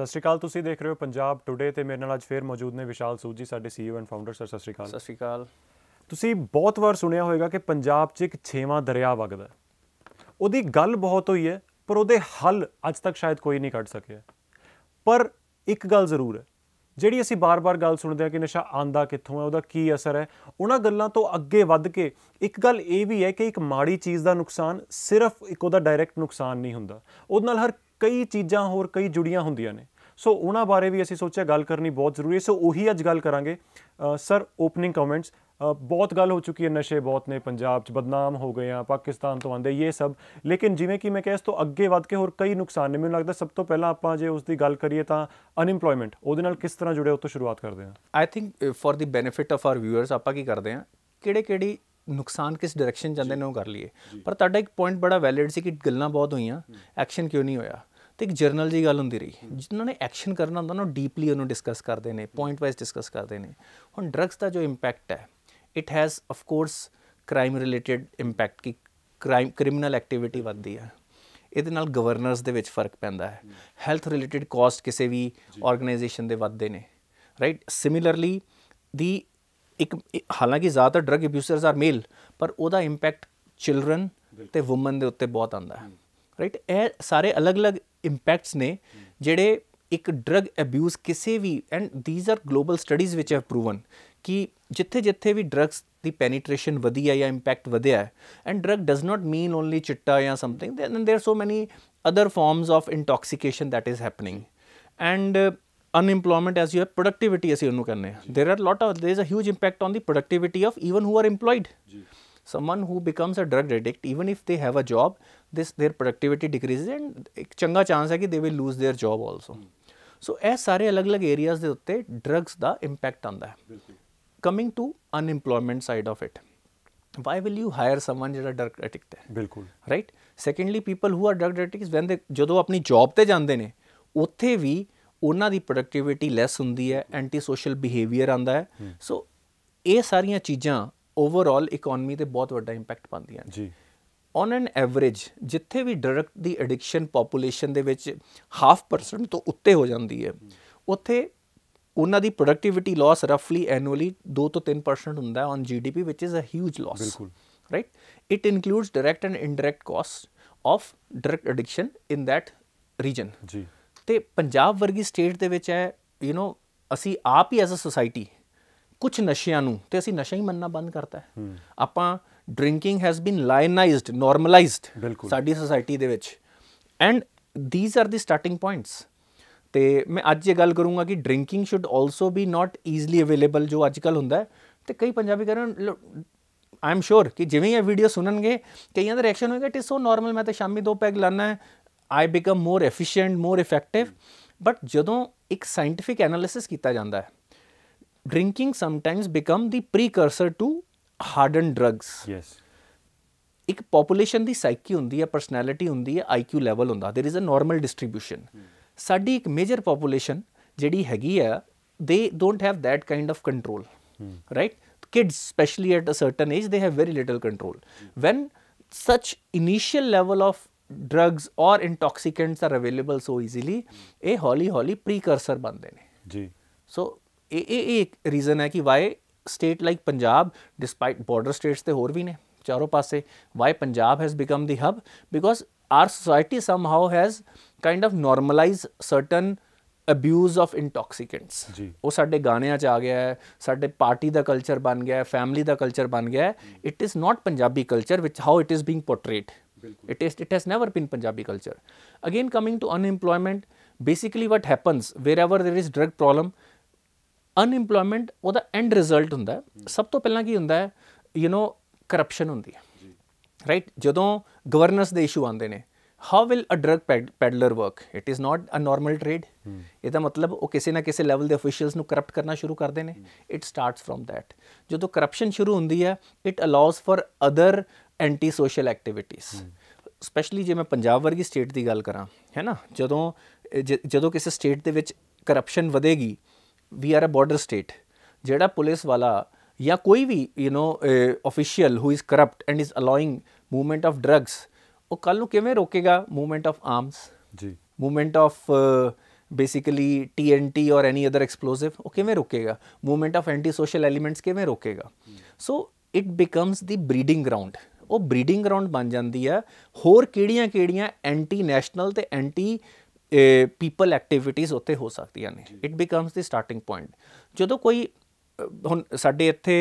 ਸਤਿ ਸ਼੍ਰੀ ਅਕਾਲ ਤੁਸੀਂ ਦੇਖ ਰਹੇ ਹੋ ਪੰਜਾਬ ਟੁਡੇ ਤੇ ਮੇਰੇ ਨਾਲ ਅੱਜ ਫੇਰ ਮੌਜੂਦ ਨੇ ਵਿਸ਼ਾਲ ਸੂਜੀ ਸਾਡੇ ਸੀਈਓ ਐਂਡ ਫਾਊਂਡਰ ਸਰ ਸਤਿ ਸ਼੍ਰੀ ਅਕਾਲ ਸਤਿ ਸ਼੍ਰੀ ਅਕਾਲ ਤੁਸੀਂ ਬਹੁਤ ਵਾਰ ਸੁਣਿਆ ਹੋਵੇਗਾ ਕਿ ਪੰਜਾਬ 'ਚ ਇੱਕ ਛੇਵਾਂ ਦਰਿਆ ਵਗਦਾ ਉਹਦੀ ਗੱਲ ਬਹੁਤ ਹੋਈ ਹੈ ਪਰ ਉਹਦੇ ਹੱਲ ਅੱਜ ਤੱਕ ਸ਼ਾਇਦ ਕੋਈ ਨਹੀਂ ਕੱਢ ਸਕਿਆ ਪਰ ਇੱਕ ਗੱਲ ਜ਼ਰੂਰ ਹੈ ਜਿਹੜੀ ਅਸੀਂ ਬਾਰ-ਬਾਰ ਗੱਲ ਸੁਣਦੇ ਆ ਕਿ ਨਸ਼ਾ ਆਂਦਾ ਕਿੱਥੋਂ ਹੈ ਉਹਦਾ ਕੀ ਅਸਰ ਹੈ ਉਹਨਾਂ ਗੱਲਾਂ ਤੋਂ ਅੱਗੇ ਵੱਧ ਕੇ ਇੱਕ ਗੱਲ ਇਹ ਵੀ ਹੈ ਕਿ ਇੱਕ ਮਾੜੀ ਚੀਜ਼ ਦਾ ਨੁਕਸਾਨ ਸਿਰਫ ਇੱਕ ਉਹਦਾ ਡਾਇਰੈਕਟ ਨੁਕਸਾਨ ਨਹੀਂ ਹੁੰਦਾ ਉਹਦੇ ਨਾਲ ਹਰ ਕਈ ਚੀਜ਼ਾਂ ਹੋਰ ਕਈ ਜੁੜੀਆਂ ਹੁੰਦੀਆਂ ਨੇ ਸੋ ਉਹਨਾਂ ਬਾਰੇ ਵੀ ਅਸੀਂ ਸੋਚਿਆ ਗੱਲ ਕਰਨੀ ਬਹੁਤ ਜ਼ਰੂਰੀ ਹੈ ਸੋ ਉਹੀ ਅੱਜ ਗੱਲ ਕਰਾਂਗੇ ਸਰ ਓਪਨਿੰਗ ਕਮੈਂਟਸ ਬਹੁਤ ਗੱਲ ਹੋ ਚੁੱਕੀ ਹੈ ਨਸ਼ੇ ਬਹੁਤ ਨੇ ਪੰਜਾਬ 'ਚ ਬਦਨਾਮ ਹੋ ਗਏ ਆ ਪਾਕਿਸਤਾਨ ਤੋਂ ਆਂਦੇ ਇਹ ਸਭ ਲੇਕਿਨ ਜਿਵੇਂ ਕਿ ਮੈਂ ਕਹਿਸ ਤੋਂ ਅੱਗੇ ਵੱਧ ਕੇ ਹੋਰ ਕਈ ਨੁਕਸਾਨ ਨੇ ਮੈਨੂੰ ਲੱਗਦਾ ਸਭ ਤੋਂ ਪਹਿਲਾਂ ਆਪਾਂ ਜੇ ਉਸ ਦੀ ਗੱਲ ਕਰੀਏ ਤਾਂ ਅਨਇੰਪਲੋਇਮੈਂਟ ਉਹਦੇ ਨਾਲ ਕਿਸ ਤਰ੍ਹਾਂ ਜੁੜੇ ਉਹ ਤੋਂ ਸ਼ੁਰੂਆਤ ਕਰਦੇ ਹਾਂ I think for the benefit of our viewers ਆਪਾਂ ਕੀ ਕਰਦੇ ਹਾਂ ਕਿਹੜੇ ਕਿਹੜੀ ਨੁਕਸਾਨ ਕਿਸ ਡਾਇਰੈਕਸ਼ਨ ਜਾਂਦੇ ਨੇ ਉਹ ਕਰ ਲਈਏ ਪਰ ਤੁਹਾਡਾ ਇੱਕ ਪੁਆਇੰਟ ਬੜਾ ਵੈਲਿਡ ਸੀ ਕਿ ਗੱਲਾਂ ਬਹੁਤ ਹੋਈਆਂ ਐਕਸ਼ਨ ਕਿਉਂ ਨਹੀਂ ਹੋਇਆ ਤੇ ਇੱਕ ਜਰਨਲ ਜੀ ਗੱਲ ਹੁੰਦੀ ਰਹੀ ਜਿਨ੍ਹਾਂ ਨੇ ਐਕਸ਼ਨ ਕਰਨਾ ਹੁੰਦਾ ਨਾ ਡੀਪਲੀ ਉਹਨੂੰ ਡਿਸਕਸ ਕਰਦੇ ਨੇ ਪੁਆਇੰਟ ਵਾਈਜ਼ ਡਿਸਕਸ ਕਰਦੇ ਨੇ ਹੁਣ ਡਰੱਗਸ ਦਾ ਜੋ ਇੰਪੈਕਟ ਹੈ it has of course crime related impact ਕਿ ਕ੍ਰਾਈਮ ਕ੍ਰਿਮੀਨਲ ਐਕਟੀਵਿਟੀ ਵੱਧਦੀ ਹੈ ਇਹਦੇ ਨਾਲ ਗਵਰਨਰਸ ਦੇ ਵਿੱਚ ਫਰਕ ਪੈਂਦਾ ਹੈ ਹੈਲਥ ਰਿਲੇਟਡ ਕਾਸਟ ਕਿਸੇ ਵੀ ਆਰਗੇਨਾਈਜੇਸ਼ਨ ਦੇ ਵੱਧਦੇ ਨੇ ਰਾਈਟ ਸਿਮਿਲਰਲੀ ਦੀ ਇੱਕ ਹਾਲਾਂਕਿ ਜ਼ਿਆਦਾਤਰ ਡਰਗ ਅਬਿਊਸਰਸ ਆਰ ਮੇਲ ਪਰ ਉਹਦਾ ਇੰਪੈਕਟ ਚਿਲड्रन ਤੇ ਔਮਨ ਦੇ ਉੱਤੇ ਬਹੁਤ ਆਂਦਾ ਹੈ ਰਾਈਟ ਇਹ ਸਾਰੇ ਅਲੱਗ-ਅਲੱਗ ਇੰਪੈਕਟਸ ਨੇ ਜਿਹੜੇ ਇੱਕ ਡਰਗ ਅਬਿਊਜ਼ ਕਿਸੇ ਵੀ and these are global studies ਵਿੱਚ ਹੈਵ ਪ੍ਰੂਵਨ ਕਿ ਜਿੱਥੇ-ਜਿੱਥੇ ਵੀ ਡਰੱਗਸ ਦੀ ਪੈਨੀਟ੍ਰੇਸ਼ਨ ਵਧੀ ਹੈ ਜਾਂ ਇੰਪੈਕਟ ਵਧਿਆ ਹੈ and drug does not mean only ਚਿੱਟਾ ਜਾਂ something then there so many other forms of intoxication that is happening and unemployment as you have productivity ਅਸੀਂ ਉਹਨੂੰ ਕਰਨੇ ਆ there are lot of there is a huge impact on the productivity of even who are employed ਜੀ someone who becomes a drug addict even if they have a job this their productivity decreases and ਇੱਕ ਚੰਗਾ chance ਹੈ ਕਿ they will lose their job also ਸੋ ਇਹ ਸਾਰੇ ਅਲੱਗ-ਅਲੱਗ areas ਦੇ ਉੱਤੇ ਡਰੱਗਸ ਦਾ ਇੰਪੈਕਟ ਆਂਦਾ ਹੈ coming to unemployment side of it why will you hire someone ਜਿਹੜਾ drug addict ਹੈ ਬਿਲਕੁਲ right secondly people who are drug addicts when they ਜਦੋਂ ਆਪਣੀ ਜੌਬ ਤੇ ਜਾਂਦੇ ਨੇ ਉੱਥੇ ਵੀ ਉਹਨਾਂ ਦੀ ਪ੍ਰੋਡਕਟਿਵਿਟੀ ਲੈਸ ਹੁੰਦੀ ਹੈ ਐਂਟੀ ਸੋਸ਼ਲ ਬਿਹੇਵੀਅਰ ਆਂਦਾ ਹੈ ਸੋ ਇਹ ਸਾਰੀਆਂ ਚੀਜ਼ਾਂ ਓਵਰਆਲ ਇਕਨੋਮੀ ਤੇ ਬਹੁਤ ਵੱਡਾ ਇੰਪੈਕਟ ਪਾਉਂਦੀਆਂ ਨੇ ਜੀ ਔਨ ਐਨ ਐਵਰੇਜ ਜਿੱਥੇ ਵੀ ਡਰਗ ਦੀ ਐਡਿਕਸ਼ਨ ਪੋਪੂਲੇਸ਼ਨ ਦੇ ਵਿੱਚ ਹਾਫ ਪਰਸੈਂਟ ਤੋਂ ਉੱਤੇ ਹੋ ਜਾਂਦੀ ਹੈ ਉੱਥੇ ਉਹਨਾਂ ਦੀ ਪ੍ਰੋਡਕਟਿਵਿਟੀ ਲਾਸ ਰਫਲੀ ਐਨੂਅਲੀ 2 ਤੋਂ 3% ਹੁੰਦਾ ਔਨ ਜੀਡੀਪੀ ਵਿਚ ਇਜ਼ ਅ ਹਿਊਜ ਲਾਸ ਬਿਲਕੁਲ right it includes direct and indirect cost of drug addiction in that region ਜੀ ਤੇ ਪੰਜਾਬ ਵਰਗੀ ਸਟੇਟ ਦੇ ਵਿੱਚ ਹੈ ਯੂ نو ਅਸੀਂ ਆਪ ਹੀ ਐਜ਼ ਅ ਸੋਸਾਇਟੀ ਕੁਝ ਨਸ਼ਿਆਂ ਨੂੰ ਤੇ ਅਸੀਂ ਨਸ਼ਾ ਹੀ ਮੰਨਣਾ ਬੰਦ ਕਰਤਾ ਹੈ ਆਪਾਂ ਡਰਿੰਕਿੰਗ ਹੈਜ਼ ਬੀਨ ਲਾਇਨਾਈਜ਼ਡ ਨਾਰਮਲਾਈਜ਼ਡ ਸਾਡੀ ਸੋਸਾਇਟੀ ਦੇ ਵਿੱਚ and these are the starting points ਤੇ ਮੈਂ ਅੱਜ ਇਹ ਗੱਲ ਕਰੂੰਗਾ ਕਿ drinking should also be not easily available ਜੋ ਅੱਜਕੱਲ ਹੁੰਦਾ ਤੇ ਕਈ ਪੰਜਾਬੀ ਕਰਨ ਆਈ ਐਮ ਸ਼ੋਰ ਕਿ ਜਿਵੇਂ ਇਹ ਵੀਡੀਓ ਸੁਣਨਗੇ ਕਈਆਂ ਦਾ ਰਿਐਕਸ਼ਨ ਹੋਏਗਾ ਇਟ ਇਜ਼ ਸੋ ਨਾਰਮਲ ਮੈਂ ਤਾਂ ਸ਼ਾਮੀ ਦੋ ਪੈਗ ਲਾਣਾ ਹੈ I become more efficient more effective but ਜਦੋਂ ਇੱਕ ਸਾਇੰਟਿਫਿਕ ਐਨਾਲਿਸਿਸ ਕੀਤਾ ਜਾਂਦਾ ਹੈ drinking sometimes become the precursor to harden drugs yes ਇੱਕ ਪੋਪੂਲੇਸ਼ਨ ਦੀ ਸਾਈਕੀ ਹੁੰਦੀ ਹੈ ਪਰਸਨੈਲਿਟੀ ਹੁੰਦੀ ਹੈ ਆਈਕਿਊ ਲੈਵਲ ਹੁੰਦਾ there is a normal distribution ਸਾਡੀ ਇੱਕ ਮੇਜਰ ਪੋਪੂਲੇਸ਼ਨ ਜਿਹੜੀ ਹੈਗੀ ਆ they don't have that kind of control right kids especially at a certain age they have very little control when such initial level of drugs or intoxicants are available so easily ਇਹ ਹੌਲੀ ਹੌਲੀ precursor ਬਣਦੇ ਨੇ ਜੀ ਸੋ ਇਹ ਇਹ ਇੱਕ reason ਹੈ ਕਿ why state like Punjab, despite border states they ਹੋਰ ਵੀ ਨੇ why Punjab has become the hub because our society somehow has kind of normalized certain abuse of intoxicants. ਉਹ ਸਾਡੇ ਗਾਣਿਆਂ 'ਚ ਆ ਗਿਆ ਹੈ ਸਾਡੇ ਪਾਰਟੀ ਦਾ ਕਲਚਰ ਬਣ ਗਿਆ ਹੈ ਫੈਮਿਲੀ ਦਾ culture ਬਣ ਗਿਆ ਹੈ it is it is it has never been punjabi culture again coming to unemployment basically what happens wherever there is drug problem unemployment ਉਹਦਾ ਐਂਡ ਰਿਜ਼ਲਟ ਹੁੰਦਾ ਸਭ ਤੋਂ ਪਹਿਲਾਂ ਕੀ ਹੁੰਦਾ ਹੈ ਯੂ نو ਕਰਪਸ਼ਨ ਹੁੰਦੀ ਹੈ ਰਾਈਟ ਜਦੋਂ ਗਵਰਨੈਂਸ ਦੇ ਇਸ਼ੂ ਆਉਂਦੇ ਨੇ how will a drug peddler work it is not a normal trade ਇਹਦਾ ਮਤਲਬ ਉਹ ਕਿਸੇ ਨਾ ਕਿਸੇ ਲੈਵਲ ਦੇ ਅਫੀਸ਼ੀਅਲਸ ਨੂੰ ਕਰਪਟ ਕਰਨਾ ਸ਼ੁਰੂ ਕਰਦੇ ਨੇ ਇਟ ਸਟਾਰਟਸ ਫਰਮ ਥੈਟ ਜਦੋਂ ਕਰਪਸ਼ਨ ਸ਼ੁਰੂ ਹੁੰਦੀ ਹੈ it allows for other anti social activities specially ਜੇ ਮੈਂ ਪੰਜਾਬ ਵਰਗੀ ਸਟੇਟ ਦੀ ਗੱਲ ਕਰਾਂ ਹੈ ਨਾ ਜਦੋਂ ਜਦੋਂ ਕਿਸੇ ਸਟੇਟ ਦੇ ਵਿੱਚ ਕਰਪਸ਼ਨ ਵਧੇਗੀ we are a border state ਜਿਹੜਾ ਪੁਲਿਸ ਵਾਲਾ ਜਾਂ ਕੋਈ ਵੀ you know official who is corrupt and is allowing movement of drugs ਉਹ ਕੱਲ ਨੂੰ ਕਿਵੇਂ ਰੋਕੇਗਾ ਮੂਵਮੈਂਟ ਆਫ ਆਰਮਸ ਜੀ movement of basically TNT or any other explosive ਉਹ ਕਿਵੇਂ ਰੋਕੇਗਾ movement of anti social elements ਕਿਵੇਂ ਰੋਕੇਗਾ so it becomes the breeding ground ਉਹ ਬਰੀਡਿੰਗ ਗਰਾਊਂਡ ਬਣ ਜਾਂਦੀ ਆ ਹੋਰ ਕਿਹੜੀਆਂ-ਕਿਹੜੀਆਂ ਐਂਟੀ ਨੈਸ਼ਨਲ ਤੇ ਐਂਟੀ ਪੀਪਲ ਐਕਟੀਵਿਟੀਜ਼ ਉੱਤੇ ਹੋ ਸਕਦੀਆਂ ਨੇ it becomes the starting point ਜਦੋਂ ਕੋਈ ਹੁਣ ਸਾਡੇ ਇੱਥੇ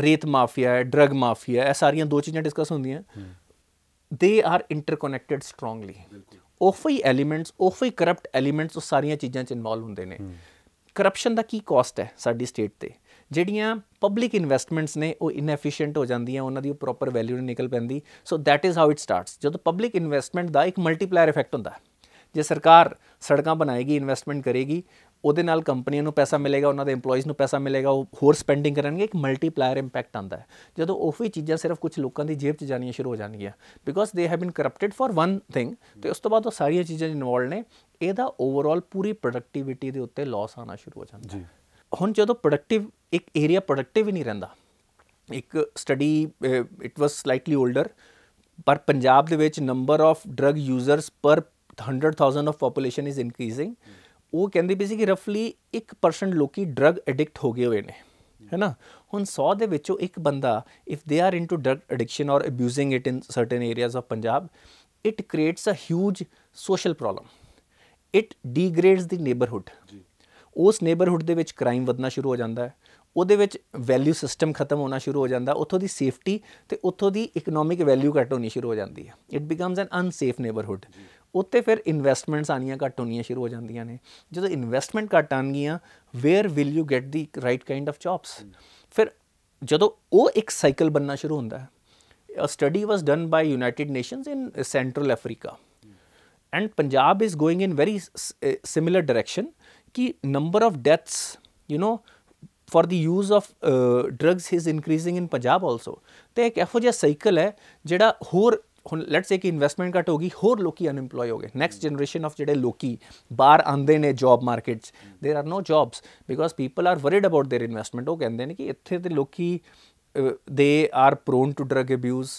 ਰੇਤ ਮਾਫੀਆ ਹੈ ਡਰਗ ਮਾਫੀਆ ਇਹ ਸਾਰੀਆਂ ਦੋ ਚੀਜ਼ਾਂ ਡਿਸਕਸ ਹੁੰਦੀਆਂ ਦੇ ਆਰ ਇੰਟਰਕਨੈਕਟਡ ਸਟਰੋਂਗਲੀ ਉਹੀ ਐਲੀਮੈਂਟਸ ਉਹੀ ਕਰਪਟ ਐਲੀਮੈਂਟਸ ਉਹ ਸਾਰੀਆਂ ਚੀਜ਼ਾਂ 'ਚ ਇਨਵੋਲ ਹੁੰਦੇ ਨੇ ਕਰਪਸ਼ਨ ਦਾ ਕੀ ਕਾਸਟ ਹੈ ਸਾਡੀ ਸਟੇਟ ਤੇ ਜਿਹੜੀਆਂ ਪਬਲਿਕ ਇਨਵੈਸਟਮੈਂਟਸ ਨੇ ਉਹ ਇਨਐਫੀਸ਼ੀਐਂਟ ਹੋ ਜਾਂਦੀਆਂ ਉਹਨਾਂ ਦੀ ਪ੍ਰੋਪਰ ਵੈਲਿਊ ਨਹੀਂ ਨਿਕਲ ਪੈਂਦੀ so that is how it starts ਜਦੋਂ ਪਬਲਿਕ ਇਨਵੈਸਟਮੈਂਟ ਦਾ ਇੱਕ ਮਲਟੀਪਲਾਇਰ ਇਫੈਕਟ ਹੁੰਦਾ ਹੈ ਜੇ ਸਰਕਾਰ ਸੜਕਾਂ ਬਣਾਏਗੀ ਇਨਵੈਸਟਮੈਂਟ ਕਰੇਗੀ ਉਹਦੇ ਨਾਲ ਕੰਪਨੀਆਂ ਨੂੰ ਪੈਸਾ ਮਿਲੇਗਾ ਉਹਨਾਂ ਦੇ EMPLOYEES ਨੂੰ ਪੈਸਾ ਮਿਲੇਗਾ ਉਹ ਹੋਰ ਸਪੈਂਡਿੰਗ ਕਰਨਗੇ ਇੱਕ ਮਲਟੀਪਲਾਇਰ ਇੰਪੈਕਟ ਆਂਦਾ ਹੈ ਜਦੋਂ ਉਹ ਵੀ ਚੀਜ਼ਾਂ ਸਿਰਫ ਕੁਝ ਲੋਕਾਂ ਦੀ ਜੇਬ 'ਚ ਜਾਣੀਆਂ ਸ਼ੁਰੂ ਹੋ ਜਾਣਗੀਆਂ because they have been corrupted for one thing ਤੇ ਉਸ ਤੋਂ ਬਾਅਦ ਉਹ ਸਾਰੀਆਂ ਚੀਜ਼ਾਂ ਇਨਵੋਲਡ ਨੇ ਇਹਦਾ ਓਵਰਆਲ ਪੂਰੀ ਪ੍ਰੋਡਕਟਿਵਿਟੀ ਦੇ ਉੱਤੇ ਲਾਸ ਆਣਾ ਸ਼ੁਰੂ ਹੋ ਜਾਂਦਾ ਜੀ ਹੁਣ ਜਦੋਂ ਪ੍ਰੋਡਕਟਿਵ ਇੱਕ ਏਰੀਆ ਪ੍ਰੋਡਕਟਿਵ ਹੀ ਨਹੀਂ ਰਹਿੰਦਾ ਇੱਕ study it was slightly older ਪਰ ਪੰਜਾਬ ਦੇ ਵਿੱਚ ਨੰਬਰ ਆਫ ਡਰਗ ਯੂਜ਼ਰਸ ਪਰ 100000 ਆਫ ਪੋਪੂਲੇਸ਼ਨ ਇਜ਼ ਇਨਕਰੀਜ਼ਿੰਗ ਉਹ ਕਹਿੰਦੇ ਪਈ ਸੀ ਕਿ ਰਫਲੀ 1% ਲੋਕੀ ਡਰਗ ਐਡਿਕਟ ਹੋ ਗਏ ਹੋਏ ਨੇ ਹੈਨਾ ਹੁਣ 100 ਦੇ ਵਿੱਚੋਂ ਇੱਕ ਬੰਦਾ if they are into drug addiction or abusing it in certain areas of Punjab it creates a huge social problem it degrades the neighbourhood ਉਸ ਨੇਬਰਹੁੱਡ ਦੇ ਵਿੱਚ ਕ੍ਰਾਈਮ ਵਧਣਾ ਸ਼ੁਰੂ ਹੋ ਜਾਂਦਾ ਹੈ ਉਹਦੇ ਵਿੱਚ ਵੈਲਿਊ ਸਿਸਟਮ ਖਤਮ ਹੋਣਾ ਸ਼ੁਰੂ ਹੋ ਜਾਂਦਾ ਉੱਥੋਂ ਦੀ ਸੇਫਟੀ ਤੇ ਉੱਥੋਂ ਦੀ ਇਕਨੋਮਿਕ ਵੈਲਿਊ ਘਟ ਹੋਣੀ ਸ਼ੁਰੂ ਹੋ ਜਾਂਦੀ ਹੈ it becomes an unsafe neighbourhood ਉੱਤੇ ਫਿਰ ਇਨਵੈਸਟਮੈਂਟਸ ਆਣੀਆਂ ਘੱਟ ਹੋਣੀਆਂ ਸ਼ੁਰੂ ਹੋ ਜਾਂਦੀਆਂ ਨੇ ਜਦੋਂ ਇਨਵੈਸਟਮੈਂਟ ਘੱਟ ਗਈਆਂ where will you get the right kind of jobs ਫਿਰ ਜਦੋਂ ਉਹ ਇੱਕ ਸਾਈਕਲ ਬੰਨਾ ਸ਼ੁਰੂ ਹੁੰਦਾ ਹੈ a study was done by United Nations in Central Africa and Punjab is going in very similar direction ਕਿ number of deaths you know for the use of drugs is increasing in Punjab also ਤੇ ਇੱਕ ਇਹੋ ਜਿਹਾ cycle ਹੈ ਜਿਹੜਾ ਹੋਰ ਹੁਣ let's ਸੇ ਕਿ ਇਨਵੈਸਟਮੈਂਟ ਘਟ ਹੋ ਗਈ ਹੋਰ ਲੋਕੀ ਅਨਇੰਪਲੋਏ ਹੋ ਗਏ ਨੈਕਸਟ ਜਨਰੇਸ਼ਨ ਆਫ ਜਿਹੜੇ ਲੋਕੀ ਬਾਹਰ ਆਂਦੇ ਨੇ job markets there are no jobs because people are worried about their investment ਉਹ ਕਹਿੰਦੇ ਨੇ ਕਿ ਇੱਥੇ ਦੇ ਲੋਕੀ ਦੇ are prone to drug abuse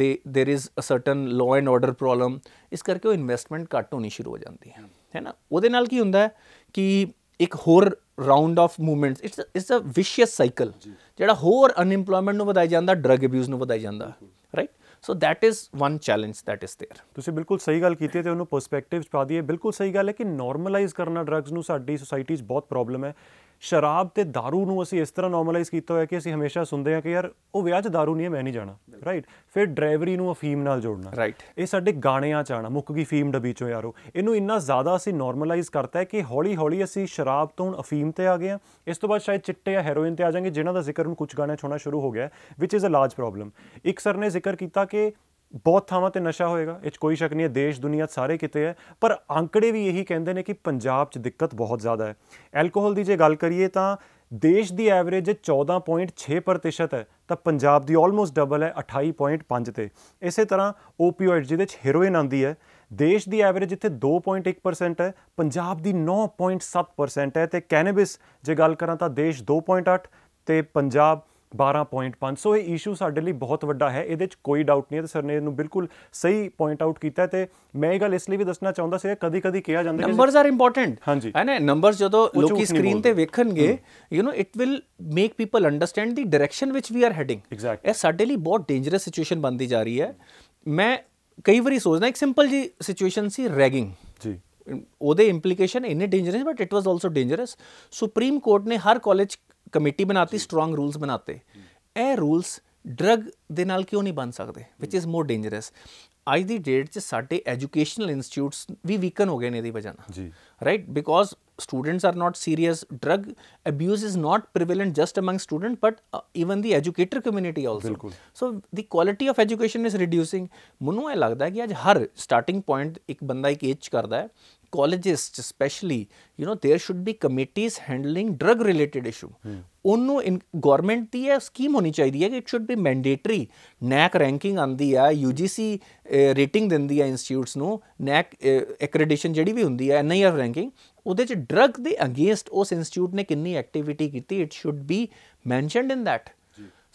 ਦੇ there is a certain law and order problem ਇਸ ਕਰਕੇ ਉਹ ਇਨਵੈਸਟਮੈਂਟ ਘਟ ਹੋਣੀ ਸ਼ੁਰੂ ਹੋ ਜਾਂਦੀ ਹੈ ਹੈ ਨਾ ਉਹਦੇ ਨਾਲ ਕੀ ਹੁੰਦਾ ਹੈ ਕਿ ਇੱਕ ਹੋਰ round of movements it's it's a vicious cycle ਜਿਹੜਾ ਹੋਰ ਅਨਇੰਪਲੋਇਮੈਂਟ ਨੂੰ ਵਧਾਈ ਜਾਂਦਾ ਡਰਗ ਅਬਿਊਸ ਨੂੰ ਵਧਾਈ ਜਾਂਦਾ right so that is one challenge that is there ਤੁਸੀਂ ਬਿਲਕੁਲ ਸਹੀ ਗੱਲ ਕੀਤੀ ਤੇ ਉਹਨੂੰ ਪਰਸਪੈਕਟਿਵਸ ਪਾ ਦਈਏ ਬਿਲਕੁਲ ਸਹੀ ਗੱਲ ਹੈ ਕਿ ਨਾਰਮਲਾਈਜ਼ ਕਰਨਾ ਡਰੱਗਸ ਨੂੰ ਸਾਡੀ ਸੋਸਾਇਟੀ 'ਚ ਬਹੁਤ ਪ੍ਰੋਬਲਮ ਹੈ ਸ਼ਰਾਬ ਤੇ दारू ਨੂੰ ਅਸੀਂ ਇਸ ਤਰ੍ਹਾਂ ਨਾਰਮਲਾਈਜ਼ ਕੀਤਾ ਹੋਇਆ ਕਿ ਅਸੀਂ ਹਮੇਸ਼ਾ ਸੁਣਦੇ ਹਾਂ ਕਿ ਯਾਰ ਉਹ ਵਿਆਹ 'ਚ दारू ਨਹੀਂ ਹੈ ਮੈਂ ਨਹੀਂ ਜਾਣਾ ਰਾਈਟ ਫਿਰ ਡਰਾਈਵਰੀ ਨੂੰ ਅਫੀਮ ਨਾਲ ਜੋੜਨਾ ਰਾਈਟ ਇਹ ਸਾਡੇ ਗਾਣਿਆਂ 'ਚ ਆਣਾ ਮੁੱਕ ਗਈ ਫੀਮ ਡੱਬੀ 'ਚੋਂ ਯਾਰੋ ਇਹਨੂੰ ਇੰਨਾ ਜ਼ਿਆਦਾ ਅਸੀਂ ਨਾਰਮਲਾਈਜ਼ ਕਰਤਾ ਹੈ ਕਿ ਹੌਲੀ ਹੌਲੀ ਅਸੀਂ ਸ਼ਰਾਬ ਤੋਂ ਅਫੀਮ ਤੇ ਆ ਗਏ ਆ ਇਸ ਤੋਂ ਬਾਅਦ ਸ਼ਾਇਦ ਚਿੱਟੇ ਜਾਂ ਹੈਰੋਇਨ ਤੇ ਆ ਜਾਾਂਗੇ ਜਿਨ੍ਹਾਂ ਦਾ ਜ਼ਿਕਰ ਹੁਣ ਕੁਝ ਗਾਣਿਆਂ 'ਚ ਹੋਣਾ ਸ਼ੁਰੂ ਹੋ ਗਿਆ which is a large problem ਇੱਕ ਸਰ ਨੇ ਜ਼ਿਕਰ ਕੀਤਾ ਕਿ ਬਹੁਤ ਥਾਵਾਂ ਤੇ ਨਸ਼ਾ ਹੋਏਗਾ ਇਹ ਕੋਈ ਸ਼ੱਕ ਨਹੀਂ ਹੈ ਦੇਸ਼ ਦੁਨੀਆ ਸਾਰੇ ਕਿਤੇ ਹੈ ਪਰ ਅੰਕੜੇ ਵੀ ਇਹੀ ਕਹਿੰਦੇ ਨੇ ਕਿ ਪੰਜਾਬ 'ਚ ਦਿੱਕਤ ਬਹੁਤ ਜ਼ਿਆਦਾ ਹੈ ਐਲਕੋਹਲ ਦੀ ਜੇ ਗੱਲ ਕਰੀਏ ਤਾਂ ਦੇਸ਼ ਦੀ ਐਵਰੇਜ 14.6% ਹੈ ਤਾਂ ਪੰਜਾਬ ਦੀ ਆਲਮੋਸਟ ਡਬਲ ਹੈ 28.5 ਤੇ ਇਸੇ ਤਰ੍ਹਾਂ ਓਪੀਓਇਡ ਜਿਹਦੇ 'ਚ ਹੈਰੋਇਨ ਆਂਦੀ ਹੈ ਦੇਸ਼ ਦੀ ਐਵਰੇਜ ਇੱਥੇ 2.1% ਹੈ ਪੰਜਾਬ ਦੀ 9.7% ਹੈ ਤੇ ਕੈਨੇਬਿਸ ਜੇ ਗੱਲ ਕਰਾਂ ਤਾਂ ਦੇਸ਼ 2.8 ਤੇ ਪੰਜਾਬ 12.5 ਇਹ ਇਸ਼ੂ ਸਾਡੇ ਲਈ ਬਹੁਤ ਵੱਡਾ ਹੈ ਇਹਦੇ ਵਿੱਚ ਕੋਈ ਡਾਊਟ ਨਹੀਂ ਹੈ ਤੇ ਸਰ ਨੇ ਇਹਨੂੰ ਬਿਲਕੁਲ ਸਹੀ ਪੁਆਇੰਟ ਆਊਟ ਕੀਤਾ ਤੇ ਮੈਂ ਇਹ ਗੱਲ ਇਸ ਲਈ ਵੀ ਦੱਸਣਾ ਚਾਹੁੰਦਾ ਸੀ ਕਦੀ-ਕਦੀ ਕਿਹਾ ਜਾਂਦਾ ਹੈ ਨੰਬਰਸ ਆਰ ਇੰਪੋਰਟੈਂਟ ਹਾਂਜੀ ਹੈ ਨਾ ਨੰਬਰਸ ਜਦੋਂ ਲੋਕੀ ਸਕਰੀਨ ਤੇ ਵੇਖਣਗੇ you know it will make people understand the direction ਵਿੱਚ ਵੀ ਆਰ ਹੈਡਿੰਗ ਇਹ ਸਾਡੇ ਲਈ ਬਹੁਤ ਡੇਂਜਰਸ ਸਿਚੁਏਸ਼ਨ ਬਣਦੀ ਜਾ ਰਹੀ ਹੈ ਮੈਂ ਕਈ ਵਾਰੀ ਸੋਚਦਾ ਇੱਕ ਸਿੰਪਲ ਜੀ ਸਿਚੁਏਸ਼ਨ ਸੀ ਰੈਗਿੰਗ ਜੀ ਉਹਦੇ ਇੰਪਲੀਕੇਸ਼ਨ ਇੰਨੇ dangerous but it was also dangerous Supreme Court ਨੇ ਹਰ ਕਾਲਜ ਕਮੇਟੀ ਬਣਾਤੀ ਸਟਰੋਂਗ ਰੂਲਸ ਬਣਾਤੇ ਇਹ ਰੂਲਸ ਡਰਗ ਦੇ ਨਾਲ ਕਿਉਂ ਨਹੀਂ ਬਣ ਸਕਦੇ ਵਿਚ ਇਜ਼ ਮੋਰ ਡੇਂਜਰਸ ਅੱਜ ਦੀ ਡੇਟ 'ਚ ਸਾਡੇ ਐਜੂਕੇਸ਼ਨਲ ਇੰਸਟੀਟਿਊਟਸ ਵੀ ਵੀਕਨ ਹੋ ਗਏ ਨੇ ਇਹਦੀ ਵਜ੍ਹਾ ਨਾਲ ਜੀ right because students are not serious, drug abuse is not prevalent just among students but uh, even the educator community also. Bilkul. So, the quality of education is reducing. hai lagda hai ki aaj har starting point ek banda ek age karda hai colleges especially you know there should be committees handling drug related issue hmm. in government ਦੀ ਇਹ scheme ਹੋਣੀ ਚਾਹੀਦੀ ਹੈ ਕਿ it should be mandatory NAAC ranking ਆਂਦੀ ਆ UGC rating ਦਿੰਦੀ ਆ ਇੰਸਟੀਚਿਊਟਸ ਨੂੰ ਨੈਕ ਐਕ੍ਰੀਡੀਸ਼ਨ ਜਿਹੜੀ ਵੀ ਹੁੰਦੀ ਆ ਐਨਆਈਆਰ ਰੈਂਕਿੰਗ ਉਹਦੇ ਚ ਡਰਗ ਦੇ ਅਗੇਂਸਟ ਉਸ ਇੰਸਟੀਚਿਊਟ ਨੇ ਕਿੰਨੀ ਐਕਟੀਵਿਟੀ ਕੀਤੀ it should be mentioned in that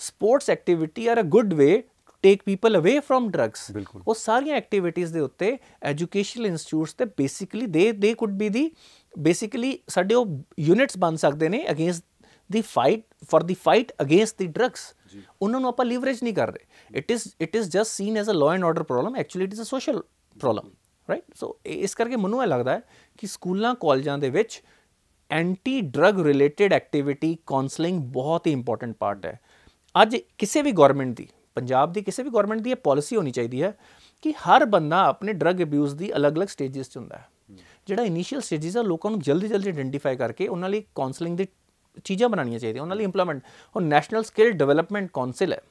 sports activity are a good way to take people away from drugs ਉਹ ਸਾਰੀਆਂ ਐਕਟੀਵਿਟੀਆਂ ਦੇ ਉੱਤੇ ਐਜੂਕੇਸ਼ਨਲ ਇੰਸਟੀਚਿਊਟਸ ਤੇ ਬੇਸਿਕਲੀ ਦੇ ਦੇ ਕੁਡ ਬੀ ਦੀ ਬੇਸਿਕਲੀ ਸਾਡੇ ਉਹ ਯੂਨਿਟਸ ਬਣ ਸਕਦੇ ਨੇ against the fight for the fight against the drugs ਉਹਨਾਂ ਨੂੰ ਆਪਾਂ ਲੀਵਰੇਜ ਨਹੀਂ ਕਰ ਰਹੇ it is it is just seen as a law and order problem actually it is a social problem right so ਇਸ ਕਰਕੇ ਮੈਨੂੰ ਇਹ ਲੱਗਦਾ ਹੈ ਕਿ ਸਕੂਲਾਂ ਕਾਲਜਾਂ ਦੇ ਵਿੱਚ anti drug related activity counselling ਬਹੁਤ ਹੀ ਇੰਪੋਰਟੈਂਟ ਪਾਰਟ ਹੈ ਅੱਜ ਕਿਸੇ ਵੀ ਗਵਰਨਮੈਂਟ ਦੀ ਪੰਜਾਬ ਦੀ ਕਿਸੇ ਵੀ ਗਵਰਨਮੈਂਟ ਦੀ ਇਹ ਪਾਲਿਸੀ ਹੋਣੀ ਚਾਹੀਦੀ ਹੈ ਕਿ ਹਰ ਬੰਦਾ ਆਪਣੇ ਡਰਗ ਅਬਿਊਜ਼ ਦੀ ਅਲੱਗ-ਅਲੱਗ ਸਟੇजेस 'ਚ ਹੁੰਦਾ ਹੈ ਜਿਹੜਾ ਇਨੀਸ਼ੀਅਲ ਸਟੇजेस ਆ ਲੋਕਾਂ ਨੂੰ ਜਲਦੀ-ਜਲਦੀ ਆਇਡੈਂਟੀਫਾਈ ਕਰਕੇ ਉਹਨਾਂ ਲਈ ਕਾਉਂਸਲਿੰਗ ਦੀ ਚੀਜ਼ਾਂ ਬਣਾਉਣੀਆਂ ਚਾਹੀਦੀਆਂ ਉਹਨਾਂ ਲਈ ਇੰਪਲੀਮੈਂਟ ਉਹ ਨੈਸ਼ਨਲ ਸਕਿੱਲ ਡਿਵੈਲਪਮੈਂਟ ਕਾਉਂਸਲ ਹੈ